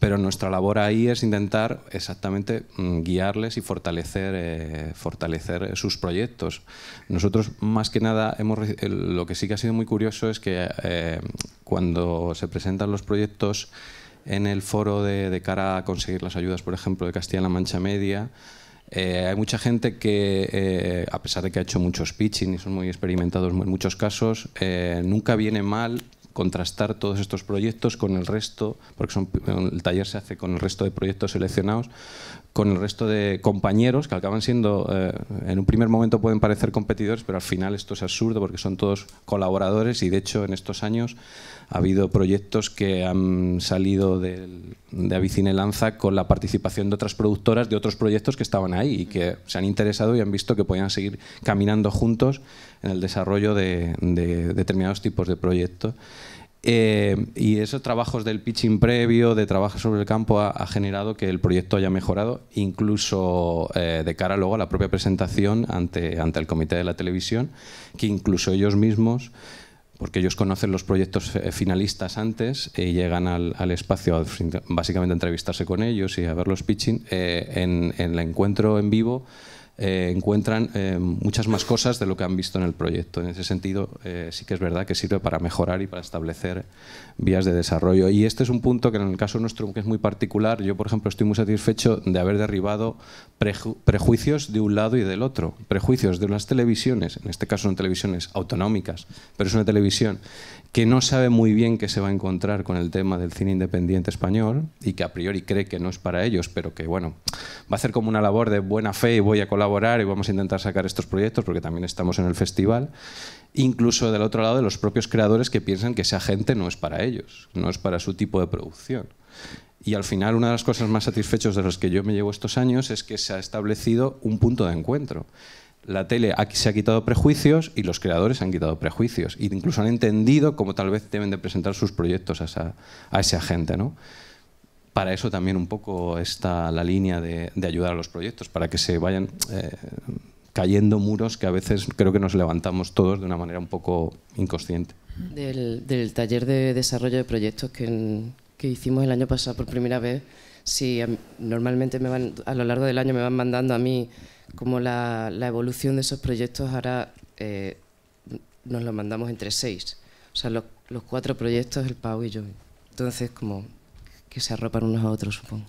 Pero nuestra labor ahí es intentar exactamente mm, guiarles y fortalecer, eh, fortalecer eh, sus proyectos. Nosotros más que nada, hemos, lo que sí que ha sido muy curioso es que cuando se presentan los proyectos en el foro de, de cara a conseguir las ayudas, por ejemplo, de Castilla-La Mancha Media, eh, hay mucha gente que, eh, a pesar de que ha hecho muchos pitching y son muy experimentados en muchos casos, eh, nunca viene mal contrastar todos estos proyectos con el resto, porque son, el taller se hace con el resto de proyectos seleccionados, con el resto de compañeros que acaban siendo, en un primer momento pueden parecer competidores, pero al final esto es absurdo porque son todos colaboradores y de hecho en estos años ha habido proyectos que han salido del, de Avicine Lanza con la participación de otras productoras de otros proyectos que estaban ahí y que se han interesado y han visto que podían seguir caminando juntos en el desarrollo de, determinados tipos de proyectos. Eh, y esos trabajos del pitching previo, de trabajo sobre el campo, ha, generado que el proyecto haya mejorado, incluso eh, de cara luego a la propia presentación ante, ante el comité de la televisión, que incluso ellos mismos porque ellos conocen los proyectos eh, finalistas antes y llegan al, espacio básicamente a entrevistarse con ellos y a ver los pitching. Eh, en, en el encuentro en vivo eh, encuentran eh, muchas más cosas de lo que han visto en el proyecto. En ese sentido, eh, sí que es verdad que sirve para mejorar y para establecer vías de desarrollo. Y este es un punto que en el caso nuestro que es muy particular, yo por ejemplo estoy muy satisfecho de haber derribado prejuicios de un lado y del otro, prejuicios de unas televisiones, en este caso son televisiones autonómicas, pero es una televisión que no sabe muy bien qué se va a encontrar con el tema del cine independiente español y que a priori cree que no es para ellos, pero que bueno, va a hacer como una labor de buena fe y voy a colaborar y vamos a intentar sacar estos proyectos porque también estamos en el festival. Incluso del otro lado de los propios creadores que piensan que esa gente no es para ellos, no es para su tipo de producción. Y al final una de las cosas más satisfechos de las que yo me llevo estos años es que se ha establecido un punto de encuentro la tele se ha quitado prejuicios y los creadores han quitado prejuicios. y e incluso han entendido cómo tal vez deben de presentar sus proyectos a esa, gente. Para eso también un poco está la línea de, ayudar a los proyectos, para que se vayan eh, cayendo muros que a veces creo que nos levantamos todos de una manera un poco inconsciente. Del, taller de desarrollo de proyectos que hicimos el año pasado por primera vez, Sí, normalmente me van, a lo largo del año me van mandando a mí como la, evolución de esos proyectos, ahora eh, nos lo mandamos entre seis. O sea, los, cuatro proyectos, el Pau y yo. Entonces, como que se arropan unos a otros, supongo.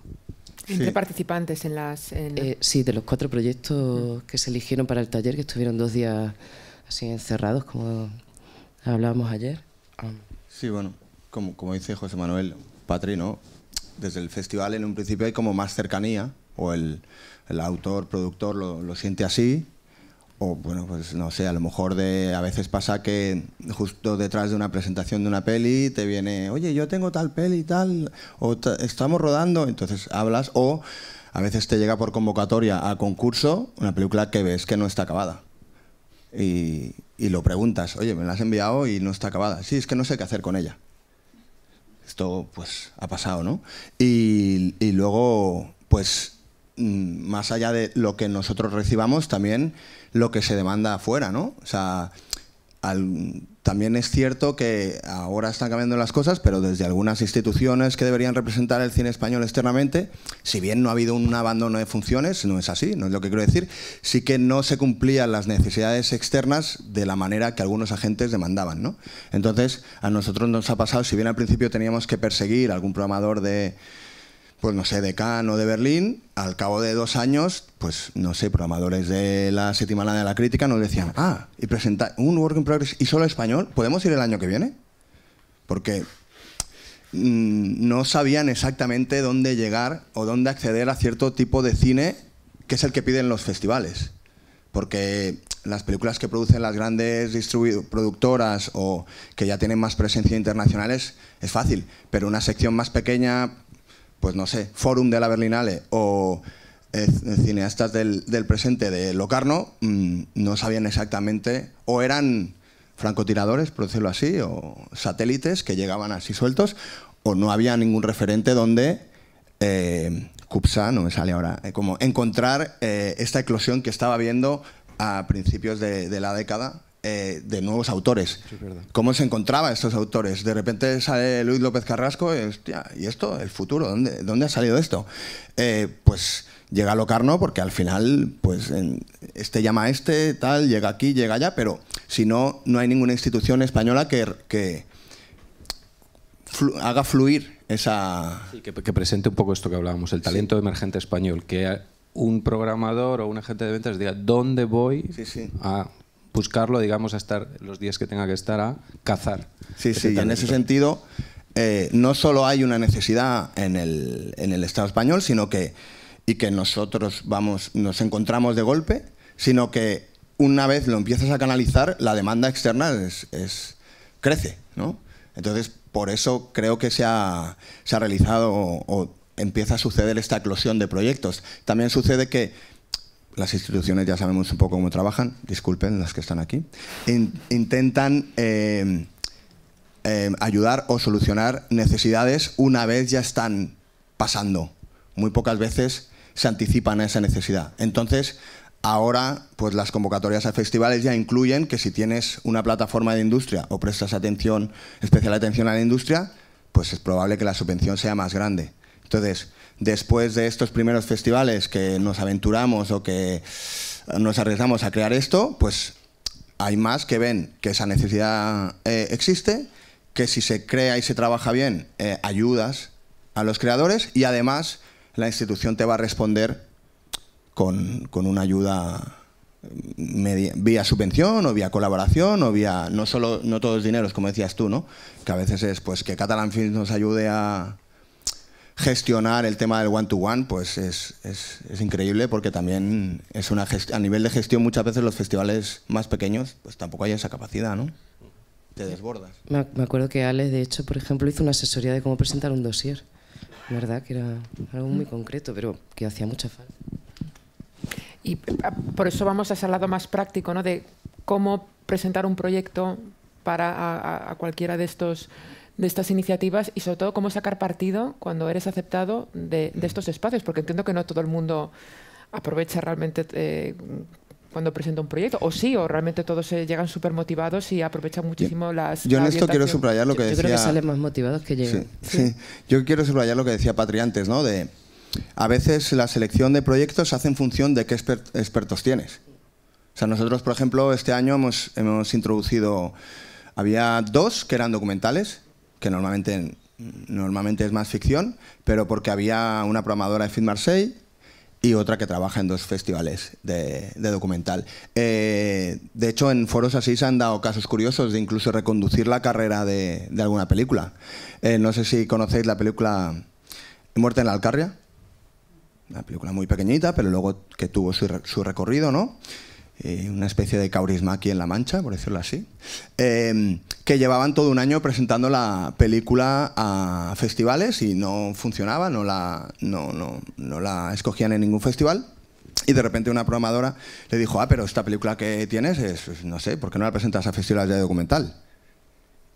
¿Entre participantes en las...? Eh, sí, de los cuatro proyectos que se eligieron para el taller, que estuvieron dos días así encerrados, como hablábamos ayer. Sí, bueno, como, dice José Manuel, patrino desde el festival en un principio hay como más cercanía, o el, autor, productor lo, siente así, o bueno, pues no sé, a lo mejor de, a veces pasa que justo detrás de una presentación de una peli te viene, oye, yo tengo tal peli y tal, o estamos rodando, entonces hablas, o a veces te llega por convocatoria a concurso una película que ves que no está acabada. Y, y lo preguntas, oye, me la has enviado y no está acabada. Sí, es que no sé qué hacer con ella esto pues ha pasado, ¿no? Y, y luego, pues mm, más allá de lo que nosotros recibamos, también lo que se demanda afuera, ¿no? O sea, al, también es cierto que ahora están cambiando las cosas, pero desde algunas instituciones que deberían representar el cine español externamente, si bien no ha habido un abandono de funciones, no es así, no es lo que quiero decir, sí que no se cumplían las necesidades externas de la manera que algunos agentes demandaban. ¿no? Entonces, a nosotros nos ha pasado, si bien al principio teníamos que perseguir algún programador de pues no sé, de Cannes o de Berlín, al cabo de dos años, pues no sé, programadores de la séptima lana de la crítica nos decían, ah, y presentar un work in progress y solo español, ¿podemos ir el año que viene? Porque mm, no sabían exactamente dónde llegar o dónde acceder a cierto tipo de cine que es el que piden los festivales. Porque las películas que producen las grandes productoras o que ya tienen más presencia internacionales es fácil, pero una sección más pequeña pues no sé, Forum de la Berlinale o eh, cineastas del, presente de Locarno, mm, no sabían exactamente, o eran francotiradores, por decirlo así, o satélites que llegaban así sueltos, o no había ningún referente donde... Eh, Cupsa, no me sale ahora, eh, como encontrar eh, esta eclosión que estaba viendo a principios de la década eh, de nuevos autores. ¿Cómo se encontraba estos autores? De repente sale Luis López Carrasco y, esto? ¿El futuro? ¿Dónde, ha salido esto? Eh, pues llega a Locarno porque al final, pues este llama a este, tal, llega aquí, llega allá, pero si no, no hay ninguna institución española que, haga fluir esa... que, presente un poco esto que hablábamos, el talento emergente español, que un programador o un agente de ventas diga, ¿dónde voy a buscarlo, digamos, a estar los días que tenga que estar, a cazar. Sí, sí, en ese sentido, eh, no solo hay una necesidad en el, Estado español, sino que, y que nosotros vamos, nos encontramos de golpe, sino que una vez lo empiezas a canalizar, la demanda externa es, crece, ¿no? Entonces, por eso creo que se ha, se ha realizado o, o empieza a suceder esta eclosión de proyectos. También sucede que las instituciones ya sabemos un poco cómo trabajan, disculpen las que están aquí, intentan eh, eh, ayudar o solucionar necesidades una vez ya están pasando. Muy pocas veces se anticipan a esa necesidad. Entonces, ahora pues las convocatorias a festivales ya incluyen que si tienes una plataforma de industria o prestas atención, especial atención a la industria, pues es probable que la subvención sea más grande. Entonces, después de estos primeros festivales que nos aventuramos o que eh, nos arriesgamos a crear esto, pues hay más que ven que esa necesidad eh, existe, que si se crea y se trabaja bien, eh, ayudas a los creadores y además la institución te va a responder con, una ayuda mm, vía subvención o vía colaboración o vía no solo no todos dineros como decías tú no que a veces es pues que Catalan Films nos ayude a, gestionar el tema del one-to-one, pues es, es, increíble porque también es una a nivel de gestión muchas veces los festivales más pequeños pues tampoco hay esa capacidad, ¿no? Te desbordas. Me, acuerdo que Ale, de hecho, por ejemplo, hizo una asesoría de cómo presentar un dossier, ¿verdad? Que era algo muy mm. concreto, pero que hacía mucha falta. Y ah, por eso vamos a ese lado más práctico, ¿no? De cómo presentar un proyecto para a cualquiera de estos de estas iniciativas y sobre todo cómo sacar partido cuando eres aceptado de, estos espacios, porque entiendo que no todo el mundo aprovecha realmente eh, cuando presenta un proyecto, o sí, o realmente todos llegan súper motivados y aprovechan muchísimo las... Yo en esto quiero subrayar lo que decía... Yo creo que salen más motivados que llegan. Sí, Yo quiero subrayar lo que decía Patri antes, ¿no? De, a veces la selección de proyectos se hace en función de qué expertos tienes. O sea, nosotros, por ejemplo, este año hemos, hemos introducido... Había dos que eran documentales que normalmente, normalmente es más ficción, pero porque había una programadora de Film Marseille y otra que trabaja en dos festivales de, documental. Eh, de hecho, en foros así se han dado casos curiosos de incluso reconducir la carrera de, alguna película. Eh, no sé si conocéis la película Muerte en la Alcarria, una película muy pequeñita, pero luego que tuvo su, su recorrido, ¿no? Eh, una especie de caurisma aquí en La Mancha, por decirlo así, em, que llevaban todo un año presentando la película a festivales y no funcionaba, no la, no, no, no la escogían en ningún festival. Y de repente una programadora le dijo, ah, pero esta película que tienes es, no sé, ¿por qué no la presentas a festivales de documental?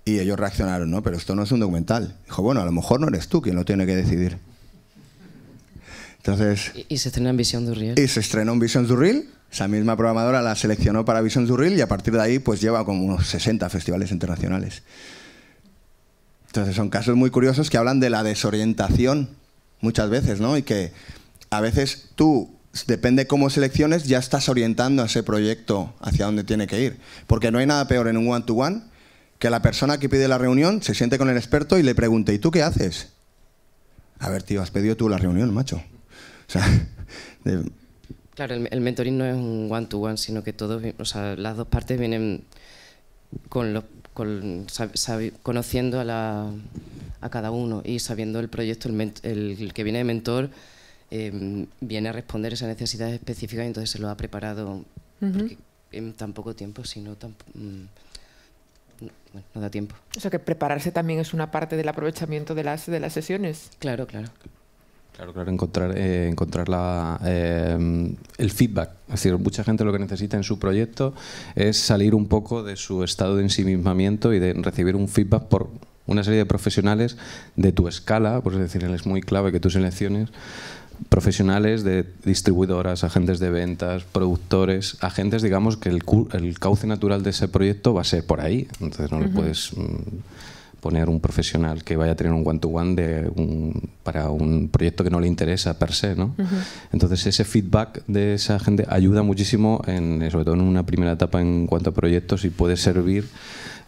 Y ellos reaccionaron, no, pero esto no es un documental. Dijo, bueno, a lo mejor no eres tú quien lo tiene que decidir. Entonces, y, se estrenó en Visión Durril. Y se estrenó en Visión Durril. Esa misma programadora la seleccionó para Visión Durril y a partir de ahí pues lleva como unos 60 festivales internacionales. Entonces son casos muy curiosos que hablan de la desorientación muchas veces, ¿no? Y que a veces tú, depende cómo selecciones, ya estás orientando a ese proyecto hacia dónde tiene que ir. Porque no hay nada peor en un one-to-one one que la persona que pide la reunión se siente con el experto y le pregunte, ¿y tú qué haces? A ver, tío, has pedido tú la reunión, macho. Claro, el, mentoring no es un one-to-one, sino que todos, o sea, las dos partes vienen con los, con, conociendo a, la, a cada uno y sabiendo el proyecto, el, que viene de mentor em, viene a responder esas necesidades específicas y entonces se lo ha preparado en tan poco tiempo, sino tan... No, mm, no da tiempo. O sea que prepararse también es una parte del aprovechamiento de las, de las sesiones. Claro, claro. Claro, claro, encontrar, eh, eh, el feedback. Es decir, mucha gente lo que necesita en su proyecto es salir un poco de su estado de ensimismamiento y de recibir un feedback por una serie de profesionales de tu escala, Pues es decir, es muy clave que tú selecciones profesionales de distribuidoras, agentes de ventas, productores, agentes, digamos, que el, cauce natural de ese proyecto va a ser por ahí. Entonces no le puedes... Mm, poner un profesional que vaya a tener un one-to-one un, para un proyecto que no le interesa per se, ¿no? Entonces ese feedback de esa gente ayuda muchísimo, en, sobre todo en una primera etapa en cuanto a proyectos y puede servir,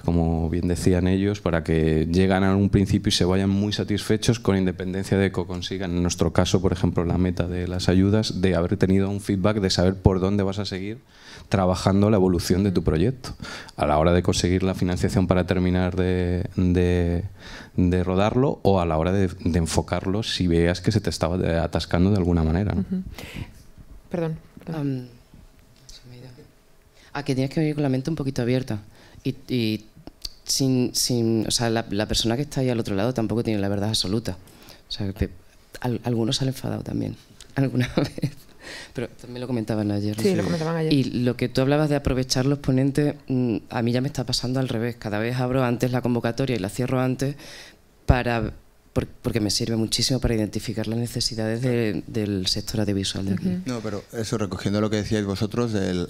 como bien decían ellos, para que llegan a un principio y se vayan muy satisfechos con independencia de que consigan, en nuestro caso, por ejemplo, la meta de las ayudas, de haber tenido un feedback, de saber por dónde vas a seguir trabajando la evolución de tu proyecto. A la hora de conseguir la financiación para terminar de, de, rodarlo o a la hora de, enfocarlo si veas que se te estaba atascando de alguna manera. Perdón. a ah, que tienes que venir con la mente un poquito abierta. Y, sin, sin, o sea, la, persona que está ahí al otro lado tampoco tiene la verdad absoluta. O sea, que, algunos han enfadado también, alguna vez. Pero también lo comentaban ayer. Sí, lo comentaban ayer. Y lo que tú hablabas de aprovechar los ponentes, mm, a mí ya me está pasando al revés. Cada vez abro antes la convocatoria y la cierro antes para porque me sirve muchísimo para identificar las necesidades del sector audiovisual No, pero eso, recogiendo lo que decíais vosotros, del,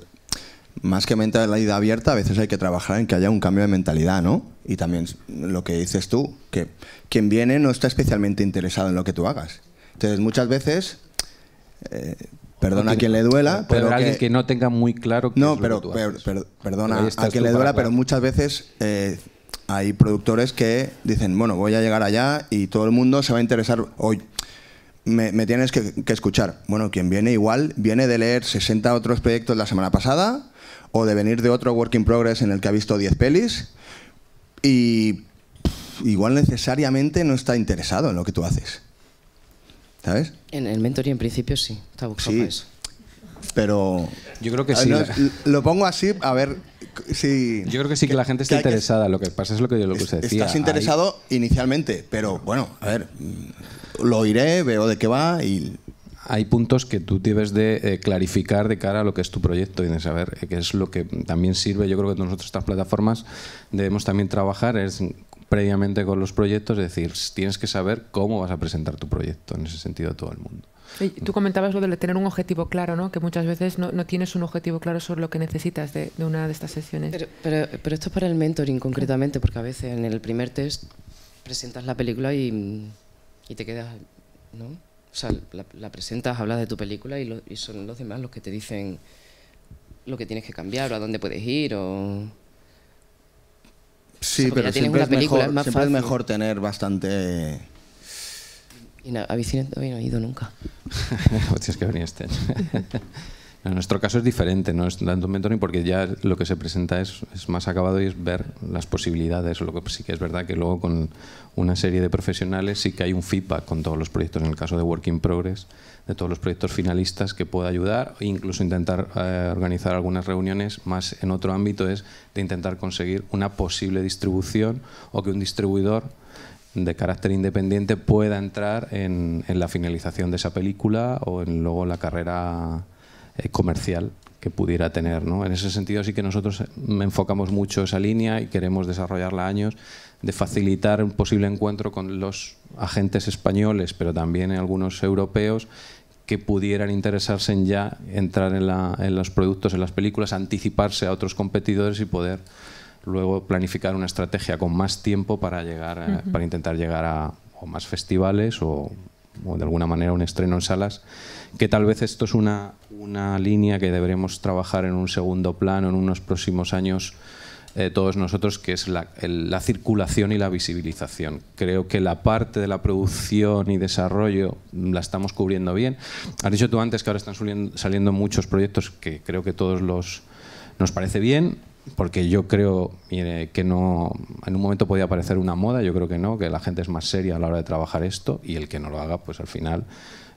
más que la mentalidad abierta, a veces hay que trabajar en que haya un cambio de mentalidad, ¿no? Y también lo que dices tú, que quien viene no está especialmente interesado en lo que tú hagas. Entonces, muchas veces eh, perdona a quien le duela. Pero, pero alguien que, no tenga muy claro No, que perdona a quien le duela, pero muchas veces eh, hay productores que dicen, bueno, voy a llegar allá y todo el mundo se va a interesar hoy. Me, tienes que, escuchar. Bueno, quien viene igual, viene de leer 60 otros proyectos la semana pasada o de venir de otro Work in Progress en el que ha visto 10 pelis y igual necesariamente no está interesado en lo que tú haces. ¿Sabes? En el mentoring en principio sí, está buscando sí, Pero. Yo creo que ah, sí. lo pongo así, a ver si. Yo creo que sí que, la gente está interesada. lo que pasa es lo que yo lo que decía. Estás interesado inicialmente, pero bueno, a ver, lo oiré, veo de qué va y hay puntos que tú debes de eh, clarificar de cara a lo que es tu proyecto y de saber eh, qué es lo que también sirve. Yo creo que nosotros estas plataformas debemos también trabajar es previamente con los proyectos, es decir, tienes que saber cómo vas a presentar tu proyecto, en ese sentido a todo el mundo. tú comentabas lo de tener un objetivo claro, ¿no? que muchas veces no, no tienes un objetivo claro sobre lo que necesitas de, una de estas sesiones. Pero, pero, esto es para el mentoring concretamente, porque a veces en el primer test presentas la película y, y te quedas, ¿no? O sea, la, presentas, hablas de tu película y, son los demás los que te dicen lo que tienes que cambiar o a dónde puedes ir o... Sí, pero siempre, una es, película, mejor, es, mejor tener bastante... Y no, a Vicino no he ido nunca. Hostia, es que venía este. En nuestro caso es diferente, no es tanto un mentoring porque ya lo que se presenta es, más acabado y es ver las posibilidades. Lo que sí que es verdad que luego con una serie de profesionales sí que hay un feedback con todos los proyectos, en el caso de Working Progress, de todos los proyectos finalistas que pueda ayudar e incluso intentar eh, organizar algunas reuniones más en otro ámbito es de intentar conseguir una posible distribución o que un distribuidor de carácter independiente pueda entrar en, en la finalización de esa película o en luego la carrera eh, comercial que pudiera tener. ¿no? En ese sentido sí que nosotros eh, enfocamos mucho esa línea y queremos desarrollarla años de facilitar un posible encuentro con los agentes españoles, pero también algunos europeos que pudieran interesarse en ya entrar en, los productos, en las películas, anticiparse a otros competidores y poder luego planificar una estrategia con más tiempo para llegar, eh, para intentar llegar a más festivales o de alguna manera un estreno en salas, que tal vez esto es una una línea que deberemos trabajar en un segundo plano en unos próximos años eh, todos nosotros, que es la, circulación y la visibilización. Creo que la parte de la producción y desarrollo la estamos cubriendo bien. Has dicho tú antes que ahora están saliendo, muchos proyectos que creo que todos los nos parece bien, porque yo creo que no en un momento podía parecer una moda, yo creo que no, que la gente es más seria a la hora de trabajar esto y el que no lo haga, pues al final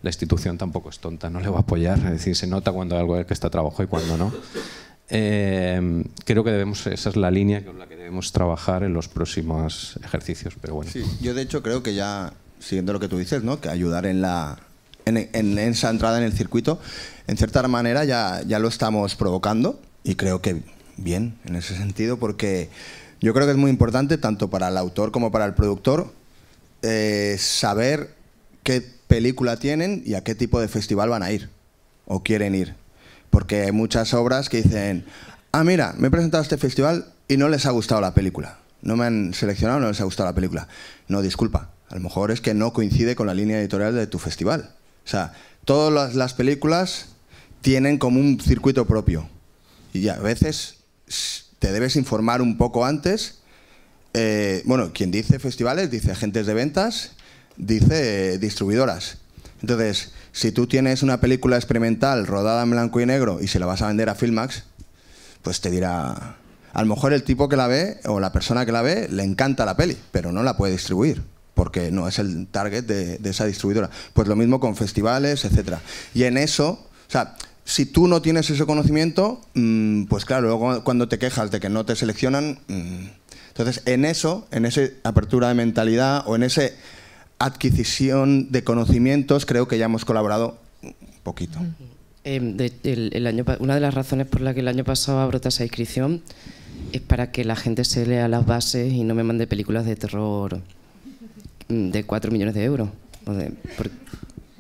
la institución tampoco es tonta, no le va a apoyar. Es decir, se nota cuando algo que está trabajo y cuando no. Em, creo que debemos, esa es la línea con la que debemos trabajar en los próximos ejercicios. Pero bueno. Sí, yo de hecho creo que ya, siguiendo lo que tú dices, ¿no? que ayudar en la esa entrada en el circuito, en cierta manera ya, lo estamos provocando y creo que bien en ese sentido porque yo creo que es muy importante tanto para el autor como para el productor eh, saber qué película tienen y a qué tipo de festival van a ir o quieren ir. Porque hay muchas obras que dicen, ah, mira, me he presentado a este festival y no les ha gustado la película. No me han seleccionado, no les ha gustado la película. No, disculpa, a lo mejor es que no coincide con la línea editorial de tu festival. O sea, todas las películas tienen como un circuito propio. Y a veces te debes informar un poco antes. Eh, bueno, quien dice festivales dice agentes de ventas dice distribuidoras. Entonces, si tú tienes una película experimental rodada en blanco y negro y se la vas a vender a Filmax, pues te dirá, a lo mejor el tipo que la ve o la persona que la ve le encanta la peli, pero no la puede distribuir porque no es el target de, esa distribuidora. Pues lo mismo con festivales, etcétera. Y en eso, o sea, si tú no tienes ese conocimiento, mm, pues claro, luego cuando te quejas de que no te seleccionan, mm. entonces en eso, en esa apertura de mentalidad o en ese adquisición de conocimientos, creo que ya hemos colaborado un poquito. Em, el, año, una de las razones por la que el año pasado abrota esa inscripción es para que la gente se lea las bases y no me mande películas de terror mm, de 4 millones de euros.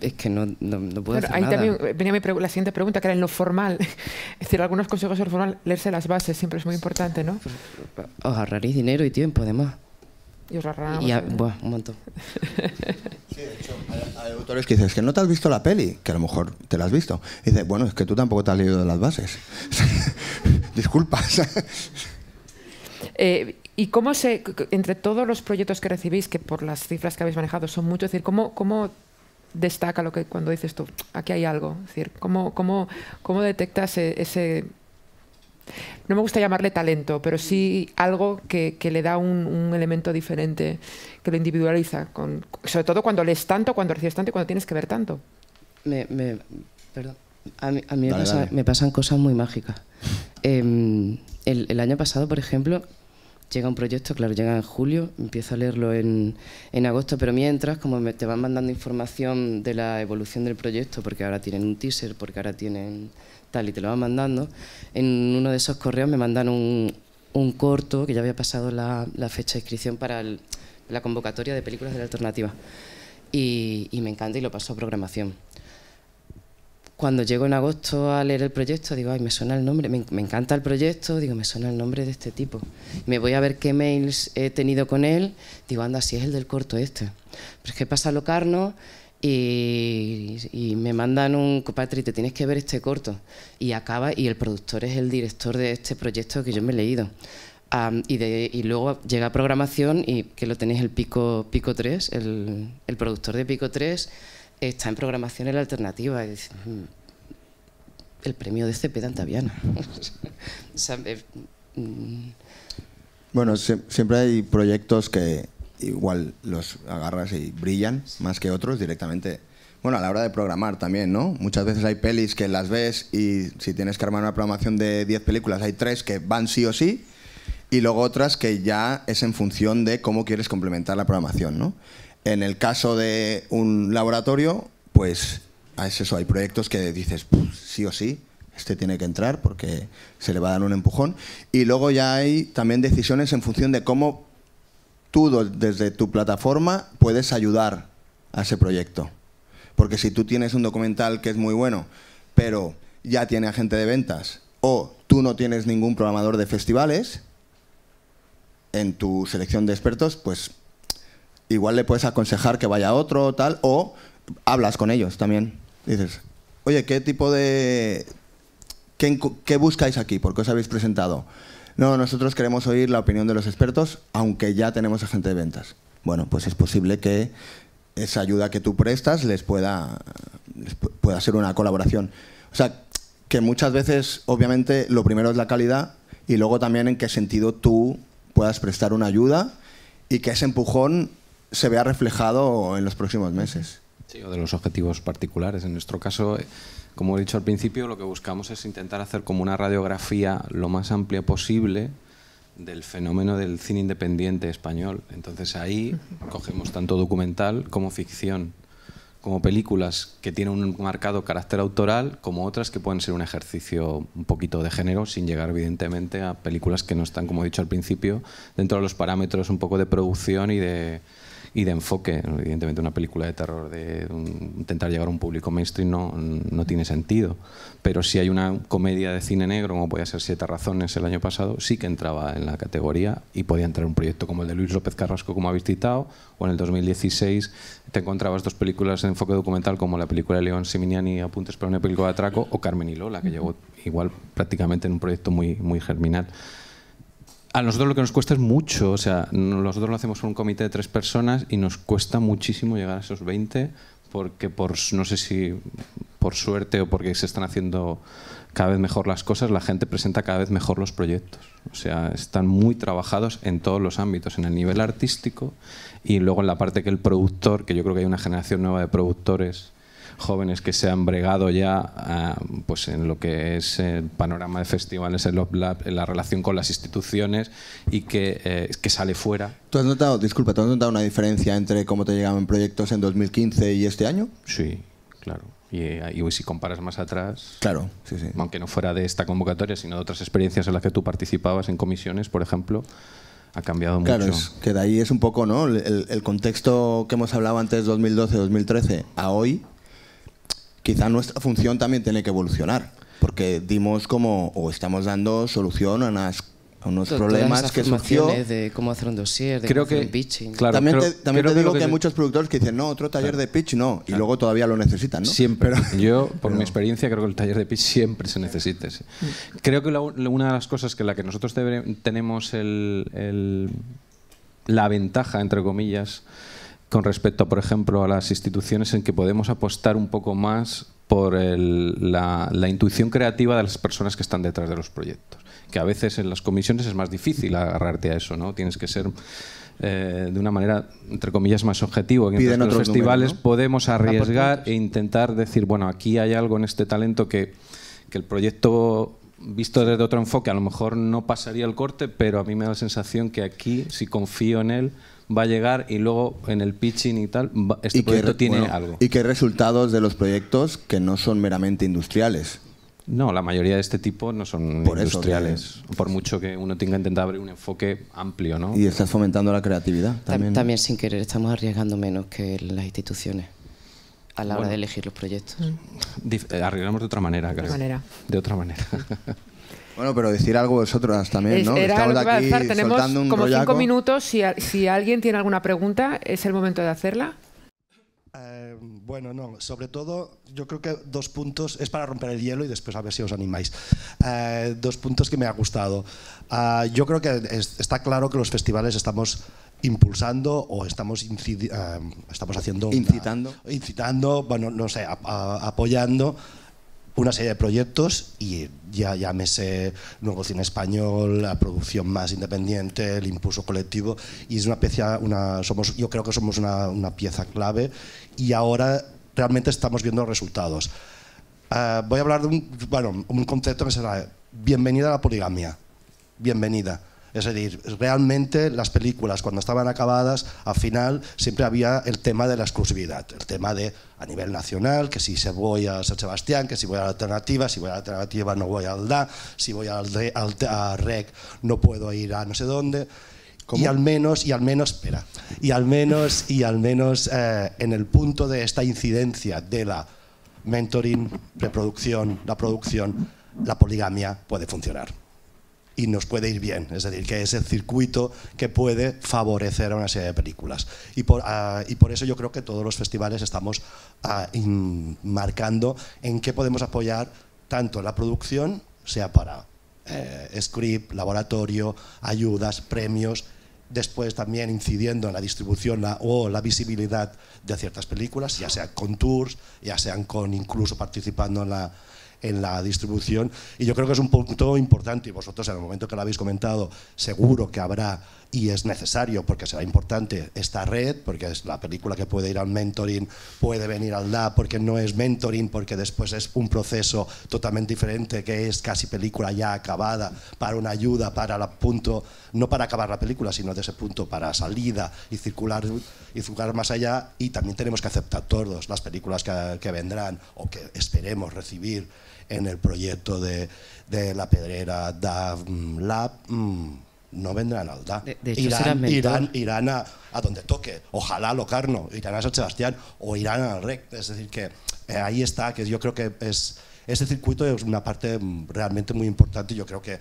es que no, no, puedo ahí también venía la siguiente pregunta, que era en lo formal. Es decir, algunos consejos en lo formal, leerse las bases siempre es muy importante, ¿no? Pues, pues, os ahorraréis dinero y tiempo, además. Y os la bueno, un montón. Sí, de hecho, hay, autores que dicen, es que no te has visto la peli, que a lo mejor te la has visto. Y dices, bueno, es que tú tampoco te has leído de las bases. Disculpas. Eh, ¿Y cómo se, entre todos los proyectos que recibís, que por las cifras que habéis manejado son muchos, es decir, ¿cómo, cómo destaca lo que cuando dices tú, aquí hay algo? Es decir, ¿cómo, cómo, cómo detectas e, ese no me gusta llamarle talento, pero sí algo que, le da un, elemento diferente, que lo individualiza, sobre todo cuando lees tanto, cuando recibes tanto y cuando tienes que ver tanto. perdón. A mí, me, pasan cosas muy mágicas. Em, el, año pasado, por ejemplo, llega un proyecto, claro, llega en julio, empiezo a leerlo en, agosto, pero mientras, como te van mandando información de la evolución del proyecto, porque ahora tienen un teaser, porque ahora tienen y te lo van mandando. En uno de esos correos me mandan un, corto, que ya había pasado la, fecha de inscripción para la convocatoria de películas de la alternativa. Y, me encanta y lo paso a programación. Cuando llego en agosto a leer el proyecto, digo, ay, me suena el nombre, me, encanta el proyecto, digo, me suena el nombre de este tipo. Me voy a ver qué mails he tenido con él, digo, anda, si es el del corto este. Pero es que pasa Locarno... Y, me mandan un Patri, te tienes que ver este corto. Y acaba, y el productor es el director de este proyecto que yo me he leído. y, de, y, luego llega a programación y que lo tenéis el Pico, Pico 3, el, el productor de Pico 3 está en programación en la alternativa. Mm, el premio de Cepeda Antaviana. Eh, mm. bueno, siempre hay proyectos que, igual los agarras y brillan más que otros directamente. Bueno, a la hora de programar también, ¿no? Muchas veces hay pelis que las ves y si tienes que armar una programación de 10 películas, hay tres que van sí o sí y luego otras que ya es en función de cómo quieres complementar la programación, ¿no? En el caso de un laboratorio, pues ah, es eso, hay proyectos que dices sí o sí, este tiene que entrar porque se le va a dar un empujón y luego ya hay también decisiones en función de cómo tú desde tu plataforma puedes ayudar a ese proyecto. Porque si tú tienes un documental que es muy bueno, pero ya tiene agente de ventas, o tú no tienes ningún programador de festivales en tu selección de expertos, pues igual le puedes aconsejar que vaya a otro tal, o hablas con ellos también. Dices, oye, ¿qué tipo de... ¿Qué, qué buscáis aquí? ¿Por qué os habéis presentado? No, nosotros queremos oír la opinión de los expertos, aunque ya tenemos agente de ventas. Bueno, pues es posible que esa ayuda que tú prestas les pueda, pueda ser una colaboración. O sea, que muchas veces, obviamente, lo primero es la calidad y luego también en qué sentido tú puedas prestar una ayuda y que ese empujón se vea reflejado en los próximos meses o de los objetivos particulares. En nuestro caso, eh, como he dicho al principio, lo que buscamos es intentar hacer como una radiografía lo más amplia posible del fenómeno del cine independiente español. Entonces ahí cogemos tanto documental como ficción, como películas que tienen un marcado carácter autoral, como otras que pueden ser un ejercicio un poquito de género, sin llegar evidentemente a películas que no están, como he dicho al principio, dentro de los parámetros un poco de producción y de y de enfoque. Evidentemente una película de terror de intentar llegar a un público mainstream no, no tiene sentido, pero si hay una comedia de cine negro, como podía ser Siete Razones el año pasado, sí que entraba en la categoría y podía entrar un proyecto como el de Luis López Carrasco, como habéis citado, o en el 2016 te encontrabas dos películas de enfoque documental, como la película de León Siminiani, Apuntes para una película de atraco, o Carmen y Lola, que llegó igual prácticamente en un proyecto muy, muy germinal a nosotros lo que nos cuesta es mucho, o sea, nosotros lo hacemos con un comité de tres personas y nos cuesta muchísimo llegar a esos 20 porque por, no sé si por suerte o porque se están haciendo cada vez mejor las cosas, la gente presenta cada vez mejor los proyectos. O sea, están muy trabajados en todos los ámbitos, en el nivel artístico y luego en la parte que el productor, que yo creo que hay una generación nueva de productores jóvenes que se han bregado ya ah, pues en lo que es el panorama de festivales, el en la relación con las instituciones y que, eh, que, sale fuera. ¿Tú has notado, disculpa, ¿tú has notado una diferencia entre cómo te llegaban proyectos en 2015 y este año? Sí, claro. Y, eh, si comparas más atrás, claro, aunque no fuera de esta convocatoria, sino de otras experiencias en las que tú participabas en comisiones, por ejemplo, ha cambiado mucho. Claro, es que de ahí es un poco, ¿no? El, el contexto que hemos hablado antes, 2012-2013, a hoy, quizá nuestra función también tiene que evolucionar, porque dimos como, o estamos dando solución a unos problemas que surgió. de cómo hacer un dossier, de cómo hacer un pitching. también te, digo que, hay muchos productores que dicen, no, otro taller de pitch no, y luego todavía lo necesitan, ¿no? Siempre. Yo, por mi experiencia, creo que el taller de pitch siempre se necesita. Creo que una de las cosas que la que nosotros tenemos la ventaja, entre comillas, con respecto, por ejemplo, a las instituciones en que podemos apostar un poco más por la, intuición creativa de las personas que están detrás de los proyectos. Que a veces en las comisiones es más difícil agarrarte a eso, ¿no? Tienes que ser eh, de una manera, entre comillas, más objetivo. En otros festivales podemos arriesgar e intentar decir, bueno, aquí hay algo en este talento que, que el proyecto visto desde otro enfoque a lo mejor no pasaría el corte, pero a mí me da la sensación que aquí, si confío en él, va a llegar y luego en el pitching y tal, este proyecto tiene algo. Y qué resultados de los proyectos que no son meramente industriales. No, la mayoría de este tipo no son industriales, por mucho que uno tenga intentado abrir un enfoque amplio, ¿no? Y estás fomentando la creatividad también. También sin querer estamos arriesgando menos que las instituciones a la hora de elegir los proyectos. Mm. Eh, arriesgamos de otra manera, creo. De otra manera. Bueno, pero decir algo vosotros también, ¿no? Era Estamos aquí Tenemos soltando un como cinco minutos. Si, si alguien tiene alguna pregunta, es el momento de hacerla. Eh, bueno, no, sobre todo yo creo que dos puntos, es para romper el hielo y después a ver si os animáis. Eh, dos puntos que me ha gustado. Ah, yo creo que está claro que los festivales estamos impulsando o estamos, eh, estamos haciendo... incitando. incitando, bueno, no sé, apoyando una serie de proyectos y ya llámese nuevo cine español, la producción más independiente, el impulso colectivo y es una una, somos, yo creo que somos una, pieza clave y ahora realmente estamos viendo resultados. Ah, voy a hablar de un, un concepto que será bienvenida a la poligamia, bienvenida es decir, realmente las películas cuando estaban acabadas, al final siempre había el tema de la exclusividad, el tema de a nivel nacional, que si se voy a San Sebastián, que si voy a la alternativa, si voy a la alternativa no voy al DA, si voy al, de, REC no puedo ir a no sé dónde. Y al menos, y al menos, espera, y al menos, y al menos eh, en el punto de esta incidencia de la mentoring, reproducción, la producción, la poligamia puede funcionar y nos puede ir bien. Es decir, que es el circuito que puede favorecer a una serie de películas. Y por, ah, y por eso yo creo que todos los festivales estamos ah, marcando en qué podemos apoyar tanto la producción, sea para eh, script, laboratorio, ayudas, premios, después también incidiendo en la distribución o la visibilidad de ciertas películas, ya sea con tours, ya sean con incluso participando en la en la distribución. Y yo creo que es un punto importante y vosotros en el momento que lo habéis comentado seguro que habrá y es necesario porque será importante esta red, porque es la película que puede ir al mentoring, puede venir al da porque no es mentoring, porque después es un proceso totalmente diferente que es casi película ya acabada para una ayuda, para el punto, no para acabar la película, sino de ese punto para salida y circular, y circular más allá. Y también tenemos que aceptar todos las películas que, que vendrán o que esperemos recibir en el proyecto de, la pedrera DAV mm, Lab, mm, no vendrán al DAF. irán, irán, a, donde toque, ojalá a Locarno, irán a San Sebastián o irán al REC. Es decir, que eh, ahí está, que yo creo que es este circuito es una parte mm, realmente muy importante. Yo creo que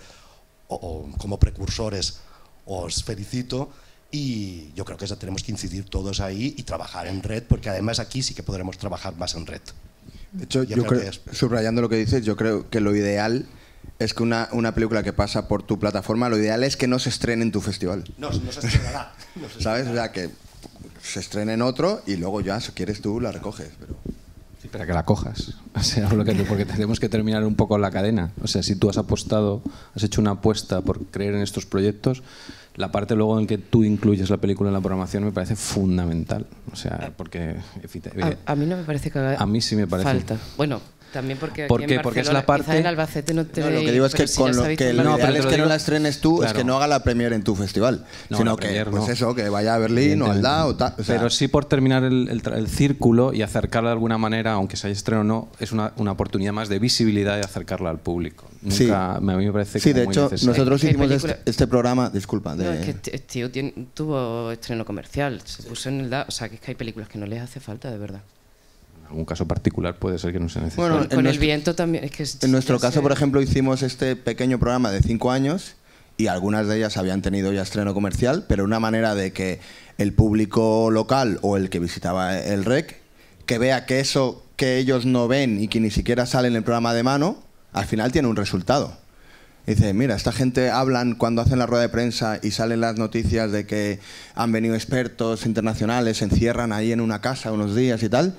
como precursores os felicito y yo creo que eso tenemos que incidir todos ahí y trabajar en red, porque además aquí sí que podremos trabajar más en red. De hecho, yo, creo, subrayando lo que dices, yo creo que lo ideal es que una, una, película que pasa por tu plataforma, lo ideal es que no se estrene en tu festival. No, no se estrenará. ¿Sabes? O sea, que se estrene en otro y luego ya, si quieres tú, la recoges. Pero... Sí, que la cojas. O sea, porque tenemos que terminar un poco la cadena. O sea, si tú has apostado, has hecho una apuesta por creer en estos proyectos, la parte luego en que tú incluyes la película en la programación me parece fundamental. O sea, eh, porque... A, mí no me parece que a mí sí me parece. falta. Bueno, también porque, aquí es la parte. En Albacete no te lo que digo es que, con lo que no, pero es que no la estrenes tú, es que no haga la premier en tu festival, sino que pues eso, que vaya a Berlín o al DA o tal. Pero sí por terminar el, el, círculo y acercarla de alguna manera, aunque se haya estreno o no, es una, una, oportunidad más de visibilidad y acercarla al público. Nunca, sí. A mí me parece sí, de hecho, nosotros eh, hicimos este, este, programa, disculpa. No, es que este, este tío tuvo estreno comercial, se puso en el DA, o sea, que es que hay películas que no les hace falta, de verdad algún caso particular puede ser que no se necesite. Bueno, con, el viento también. en nuestro caso, por ejemplo, hicimos este pequeño programa de cinco años y algunas de ellas habían tenido ya estreno comercial, pero una manera de que el público local o el que visitaba el rec, que vea que eso que ellos no ven y que ni siquiera sale en el programa de mano, al final tiene un resultado. Dice, mira, esta gente hablan cuando hacen la rueda de prensa y salen las noticias de que han venido expertos internacionales, se encierran ahí en una casa unos días y tal.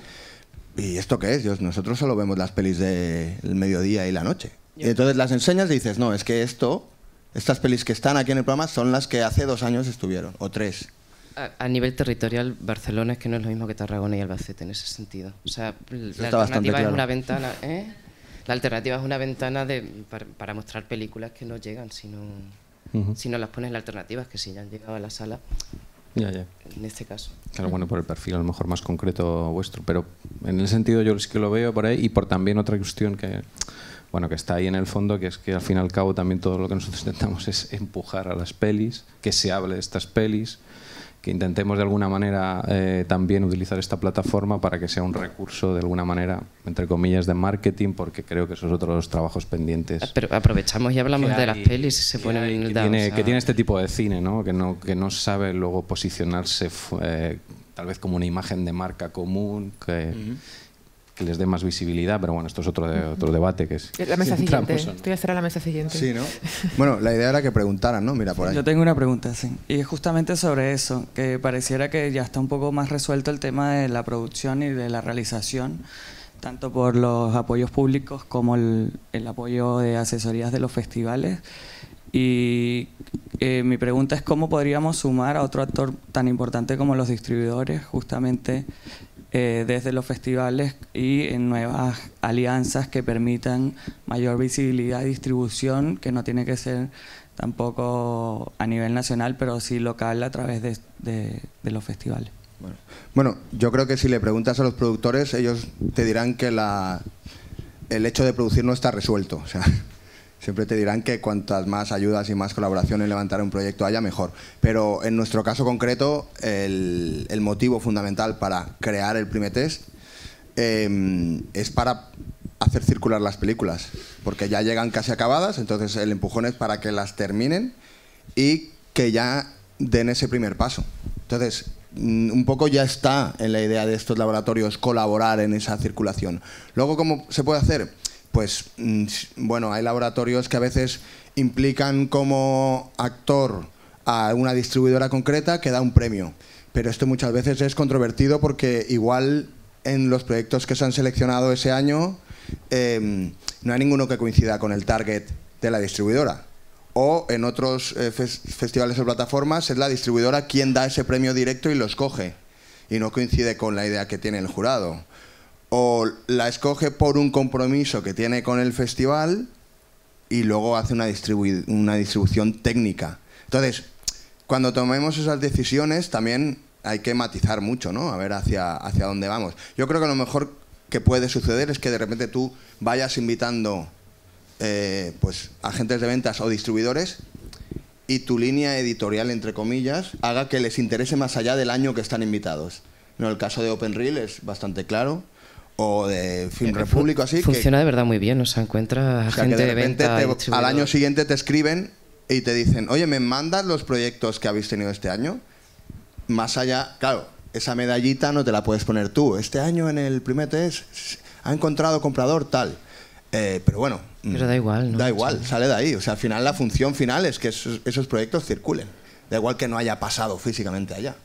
¿y esto qué es? nosotros solo vemos las pelis del mediodía y la noche. Y entonces las enseñas y dices, no, es que esto, estas pelis que están aquí en el programa son las que hace dos años estuvieron, o tres. A, nivel territorial, Barcelona es que no es lo mismo que Tarragona y Albacete en ese sentido. O sea, la alternativa es una ventana, ¿eh? La alternativa es una ventana de, para, mostrar películas que no llegan, sino... Si no las pones la alternativa, que si ya han llegado a la sala, en este caso. Claro, bueno, por el perfil a lo mejor más concreto vuestro, pero en el sentido yo es que lo veo por ahí y por también otra cuestión que, bueno, que está ahí en el fondo, que es que al fin y al cabo también todo lo que nosotros intentamos es empujar a las pelis, que se hable de estas pelis, que intentemos de alguna manera eh, también utilizar esta plataforma para que sea un recurso de alguna manera, entre comillas, de marketing, porque creo que esos otros trabajos pendientes. Ah, pero aprovechamos y hablamos de las pelis se ponen que, tiene, que tiene este tipo de cine, Que no, que no sabe luego posicionarse eh, tal vez como una imagen de marca común. que que les dé más visibilidad, pero bueno, esto es otro, otro debate que es... La mesa siguiente, a estar a la mesa siguiente. Sí, ¿no? bueno, la idea era que preguntaran, ¿no? Mira, por ahí. Yo tengo una pregunta, sí. Y es justamente sobre eso, que pareciera que ya está un poco más resuelto el tema de la producción y de la realización, tanto por los apoyos públicos como el, el apoyo de asesorías de los festivales. Y eh, mi pregunta es cómo podríamos sumar a otro actor tan importante como los distribuidores, justamente eh, desde los festivales y en nuevas alianzas que permitan mayor visibilidad y distribución, que no tiene que ser tampoco a nivel nacional, pero sí local a través de, los festivales. Bueno. yo creo que si le preguntas a los productores, ellos te dirán que el hecho de producir no está resuelto. Siempre te dirán que cuantas más ayudas y más colaboración en levantar un proyecto haya, mejor. Pero en nuestro caso concreto, el, motivo fundamental para crear el primer test em, es para hacer circular las películas, porque ya llegan casi acabadas, entonces el empujón es para que las terminen y que ya den ese primer paso. Entonces, mm, un poco ya está en la idea de estos laboratorios colaborar en esa circulación. Luego, ¿cómo se puede hacer? pues mm, bueno, hay laboratorios que a veces implican como actor a una distribuidora concreta que da un premio. Pero esto muchas veces es controvertido porque igual en los proyectos que se han seleccionado ese año em, no hay ninguno que coincida con el target de la distribuidora. O en otros eh, festivales o plataformas es la distribuidora quien da ese premio directo y lo escoge y no coincide con la idea que tiene el jurado o la escoge por un compromiso que tiene con el festival y luego hace una, una distribución técnica. Entonces, cuando tomemos esas decisiones también hay que matizar mucho, ¿no? A ver hacia, hacia dónde vamos. Yo creo que lo mejor que puede suceder es que de repente tú vayas invitando eh, pues agentes de ventas o distribuidores y tu línea editorial, entre comillas, haga que les interese más allá del año que están invitados. No, el caso de Open Reel es bastante claro o de Film eh, Repúblico así. Funciona de verdad muy bien, o sea, encuentra gente de al año siguiente te escriben y te dicen, oye, ¿me mandas los proyectos que habéis tenido este año? Más allá, claro, esa medallita no te la puedes poner tú. Este año en el primer test ha encontrado comprador tal. Eh, pero bueno. Mm, pero da igual, ¿no? Da igual, sale de ahí. O sea, al final la función final es que esos proyectos circulen. Da igual que no haya pasado físicamente allá.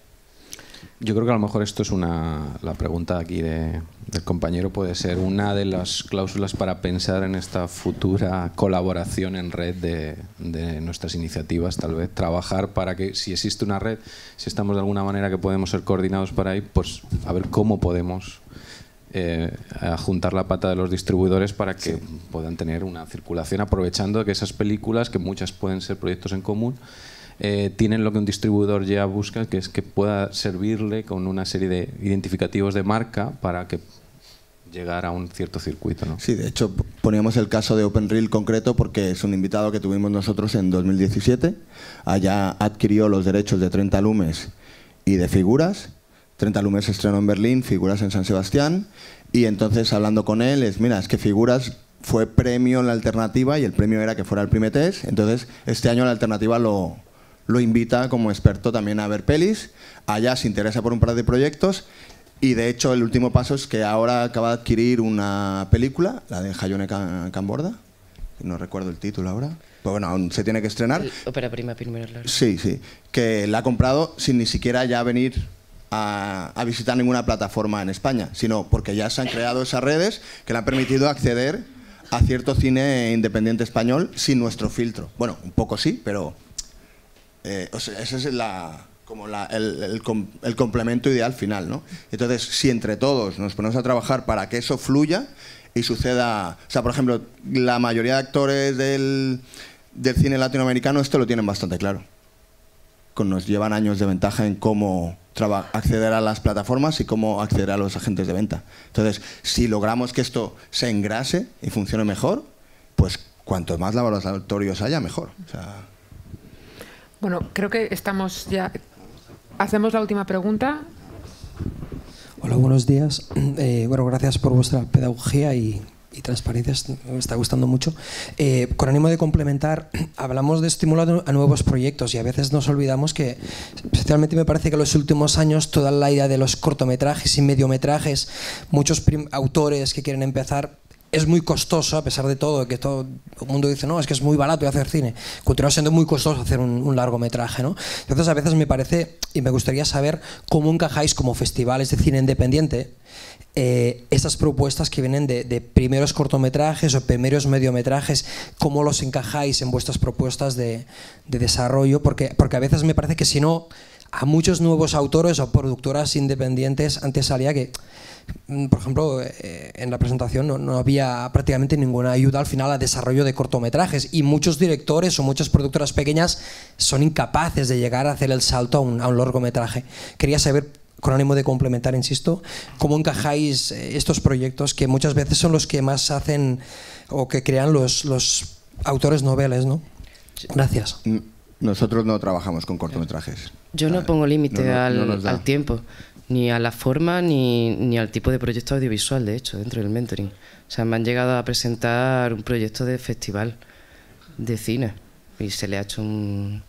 Yo creo que a lo mejor esto es una. La pregunta aquí del compañero puede ser una de las cláusulas para pensar en esta futura colaboración en red de, nuestras iniciativas, tal vez. Trabajar para que, si existe una red, si estamos de alguna manera que podemos ser coordinados para ahí, pues a ver cómo podemos eh, juntar la pata de los distribuidores para que puedan tener una circulación aprovechando que esas películas, que muchas pueden ser proyectos en común, eh, tienen lo que un distribuidor ya busca, que es que pueda servirle con una serie de identificativos de marca para que llegar a un cierto circuito. ¿no? Sí, de hecho poníamos el caso de OpenReel concreto porque es un invitado que tuvimos nosotros en 2017. Allá adquirió los derechos de 30 lumes y de figuras. 30 lumes estrenó en Berlín, figuras en San Sebastián. Y entonces hablando con él es, mira, es que figuras fue premio en la alternativa y el premio era que fuera el primer test. Entonces este año la alternativa lo, lo invita como experto también a ver pelis, allá se interesa por un par de proyectos y de hecho el último paso es que ahora acaba de adquirir una película, la de Hayone Camborda, no recuerdo el título ahora. pero bueno, aún se tiene que estrenar. prima Sí, sí. Que la ha comprado sin ni siquiera ya venir a, visitar ninguna plataforma en España, sino porque ya se han creado esas redes que le han permitido acceder a cierto cine independiente español sin nuestro filtro. Bueno, un poco sí, pero eh, ese es la, como el, complemento ideal final. ¿no? Entonces, si entre todos nos ponemos a trabajar para que eso fluya y suceda, o sea, por ejemplo, la mayoría de actores del, cine latinoamericano esto lo tienen bastante claro. Con, nos llevan años de ventaja en cómo acceder a las plataformas y cómo acceder a los agentes de venta. Entonces, si logramos que esto se engrase y funcione mejor, pues cuanto más laboratorios haya, mejor. Bueno, creo que estamos ya. Hacemos la última pregunta. Hola, buenos días. Eh, bueno, gracias por vuestra pedagogía y, y transparencia, me está gustando mucho. Eh, con ánimo de complementar, hablamos de estimular a nuevos proyectos y a veces nos olvidamos que, especialmente me parece que en los últimos años, toda la idea de los cortometrajes y mediometrajes, muchos autores que quieren empezar es muy costoso, a pesar de todo, que todo el mundo dice, no, es que es muy barato hacer cine. Continúa siendo muy costoso hacer un, largometraje, ¿no? Entonces, a veces me parece, y me gustaría saber cómo encajáis como festivales de cine independiente, eh, estas propuestas que vienen de, primeros cortometrajes o primeros mediometrajes, cómo los encajáis en vuestras propuestas de, desarrollo, porque, porque a veces me parece que si no, a muchos nuevos autores o productoras independientes antes salía que, mm, por ejemplo, eh, en la presentación no, había prácticamente ninguna ayuda al final a desarrollo de cortometrajes y muchos directores o muchas productoras pequeñas son incapaces de llegar a hacer el salto un, a un largometraje. Quería saber con ánimo de complementar, insisto, cómo encajáis eh, estos proyectos que muchas veces son los que más hacen o que crean los, los autores noveles, ¿no? Gracias. Nosotros no trabajamos con cortometrajes. Yo no ah, pongo límite al, al, tiempo, ni a la forma, ni, ni, al tipo de proyecto audiovisual, de hecho, dentro del mentoring. O sea, me han llegado a presentar un proyecto de festival de cine y se le ha hecho un,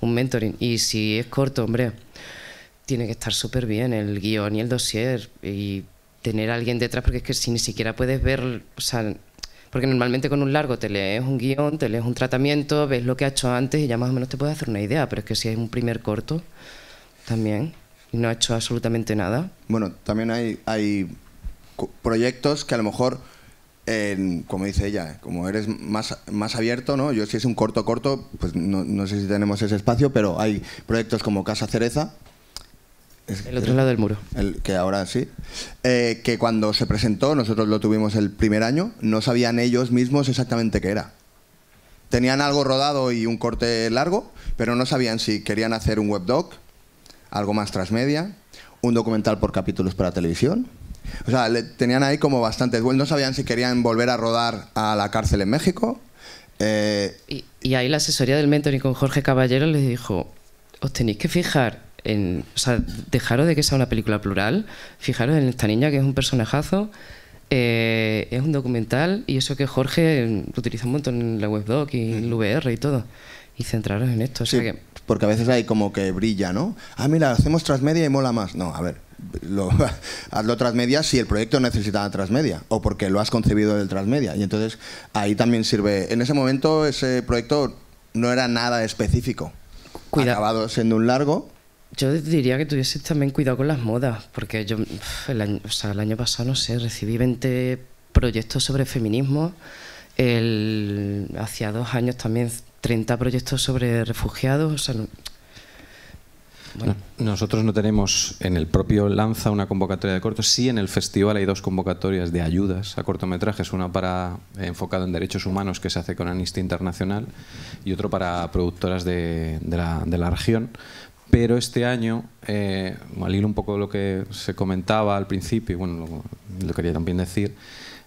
un mentoring. Y si es corto, hombre, tiene que estar súper bien el guión y el dossier y tener alguien detrás, porque es que si ni siquiera puedes ver, o sea, porque normalmente con un largo te lees un guión, te lees un tratamiento, ves lo que ha hecho antes y ya más o menos te puedes hacer una idea, pero es que si es un primer corto, también, y no ha hecho absolutamente nada. Bueno, también hay, hay proyectos que a lo mejor... como dice ella, como eres más, más abierto, ¿no? Yo si es un corto corto, pues no, sé si tenemos ese espacio, pero hay proyectos como Casa Cereza, el otro lado del muro. El, que ahora sí. Eh, que cuando se presentó, nosotros lo tuvimos el primer año, no sabían ellos mismos exactamente qué era. Tenían algo rodado y un corte largo, pero no sabían si querían hacer un webdoc, algo más transmedia, un documental por capítulos para televisión. O sea, tenían ahí como bastantes. No sabían si querían volver a rodar a la cárcel en México. Eh, y, ahí la asesoría del y con Jorge Caballero les dijo: Os tenéis que fijar o sea, dejaros de que sea una película plural, fijaros en esta niña que es un personajazo, eh, es un documental y eso que Jorge utiliza un montón en la webdoc y en mm. el VR y todo. Y centraros en esto. Porque a veces hay como que brilla, ¿no? Ah, mira, hacemos transmedia y mola más. No, a ver, lo, hazlo transmedia si el proyecto necesita transmedia o porque lo has concebido del transmedia. Y entonces ahí también sirve. En ese momento ese proyecto no era nada específico. Cuidado. Acabado siendo un largo yo diría que tuviese también cuidado con las modas, porque yo el año, o sea, el año pasado, no sé, recibí 20 proyectos sobre feminismo, el, dos años también 30 proyectos sobre refugiados. bueno. Nosotros no tenemos en el propio Lanza una convocatoria de cortos, sí en el festival hay dos convocatorias de ayudas a cortometrajes, una para eh, enfocado en derechos humanos que se hace con Amnistía Internacional y otro para productoras de la región. Pero este año, eh, al ir un poco de lo que se comentaba al principio, bueno, lo, quería también decir,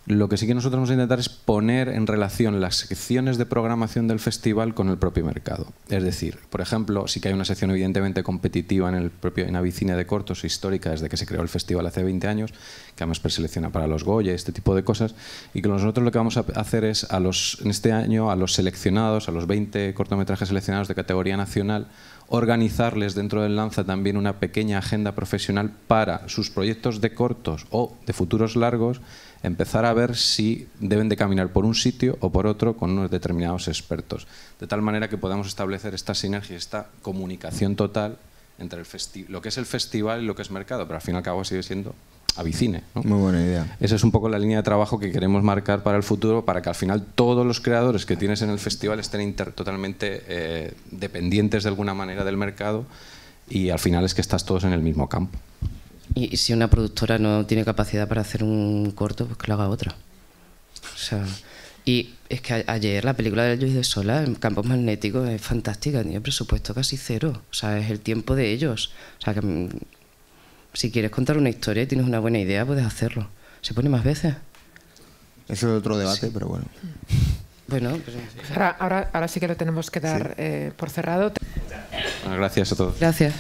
lo que sí que nosotros vamos a intentar es poner en relación las secciones de programación del festival con el propio mercado. Es decir, por ejemplo, sí que hay una sección evidentemente competitiva en el propio en Avicina de Cortos, histórica desde que se creó el festival hace 20 años, que además preselecciona para los Goya, este tipo de cosas, y que nosotros lo que vamos a hacer es a los en este año a los seleccionados, a los 20 cortometrajes seleccionados de categoría nacional, organizarles dentro del Lanza también una pequeña agenda profesional para sus proyectos de cortos o de futuros largos, empezar a ver si deben de caminar por un sitio o por otro con unos determinados expertos, de tal manera que podamos establecer esta sinergia, esta comunicación total entre lo que es el festival y lo que es mercado, pero al fin y al cabo sigue siendo Avicine. Muy buena idea. Esa es un poco la línea de trabajo que queremos marcar para el futuro, para que al final todos los creadores que tienes en el festival estén totalmente eh, dependientes de alguna manera del mercado y al final es que estás todos en el mismo campo. Y si una productora no tiene capacidad para hacer un corto, pues que lo haga otra. O sea, y es que ayer la película de Luis de Sola, en Campos Magnéticos, es fantástica, tiene presupuesto casi cero. O sea, es el tiempo de ellos. O sea, que si quieres contar una historia y tienes una buena idea, puedes hacerlo. Se pone más veces. Eso es otro debate, pero bueno. Bueno, pues ahora, sí que lo tenemos que dar eh, por cerrado. gracias a todos. Gracias.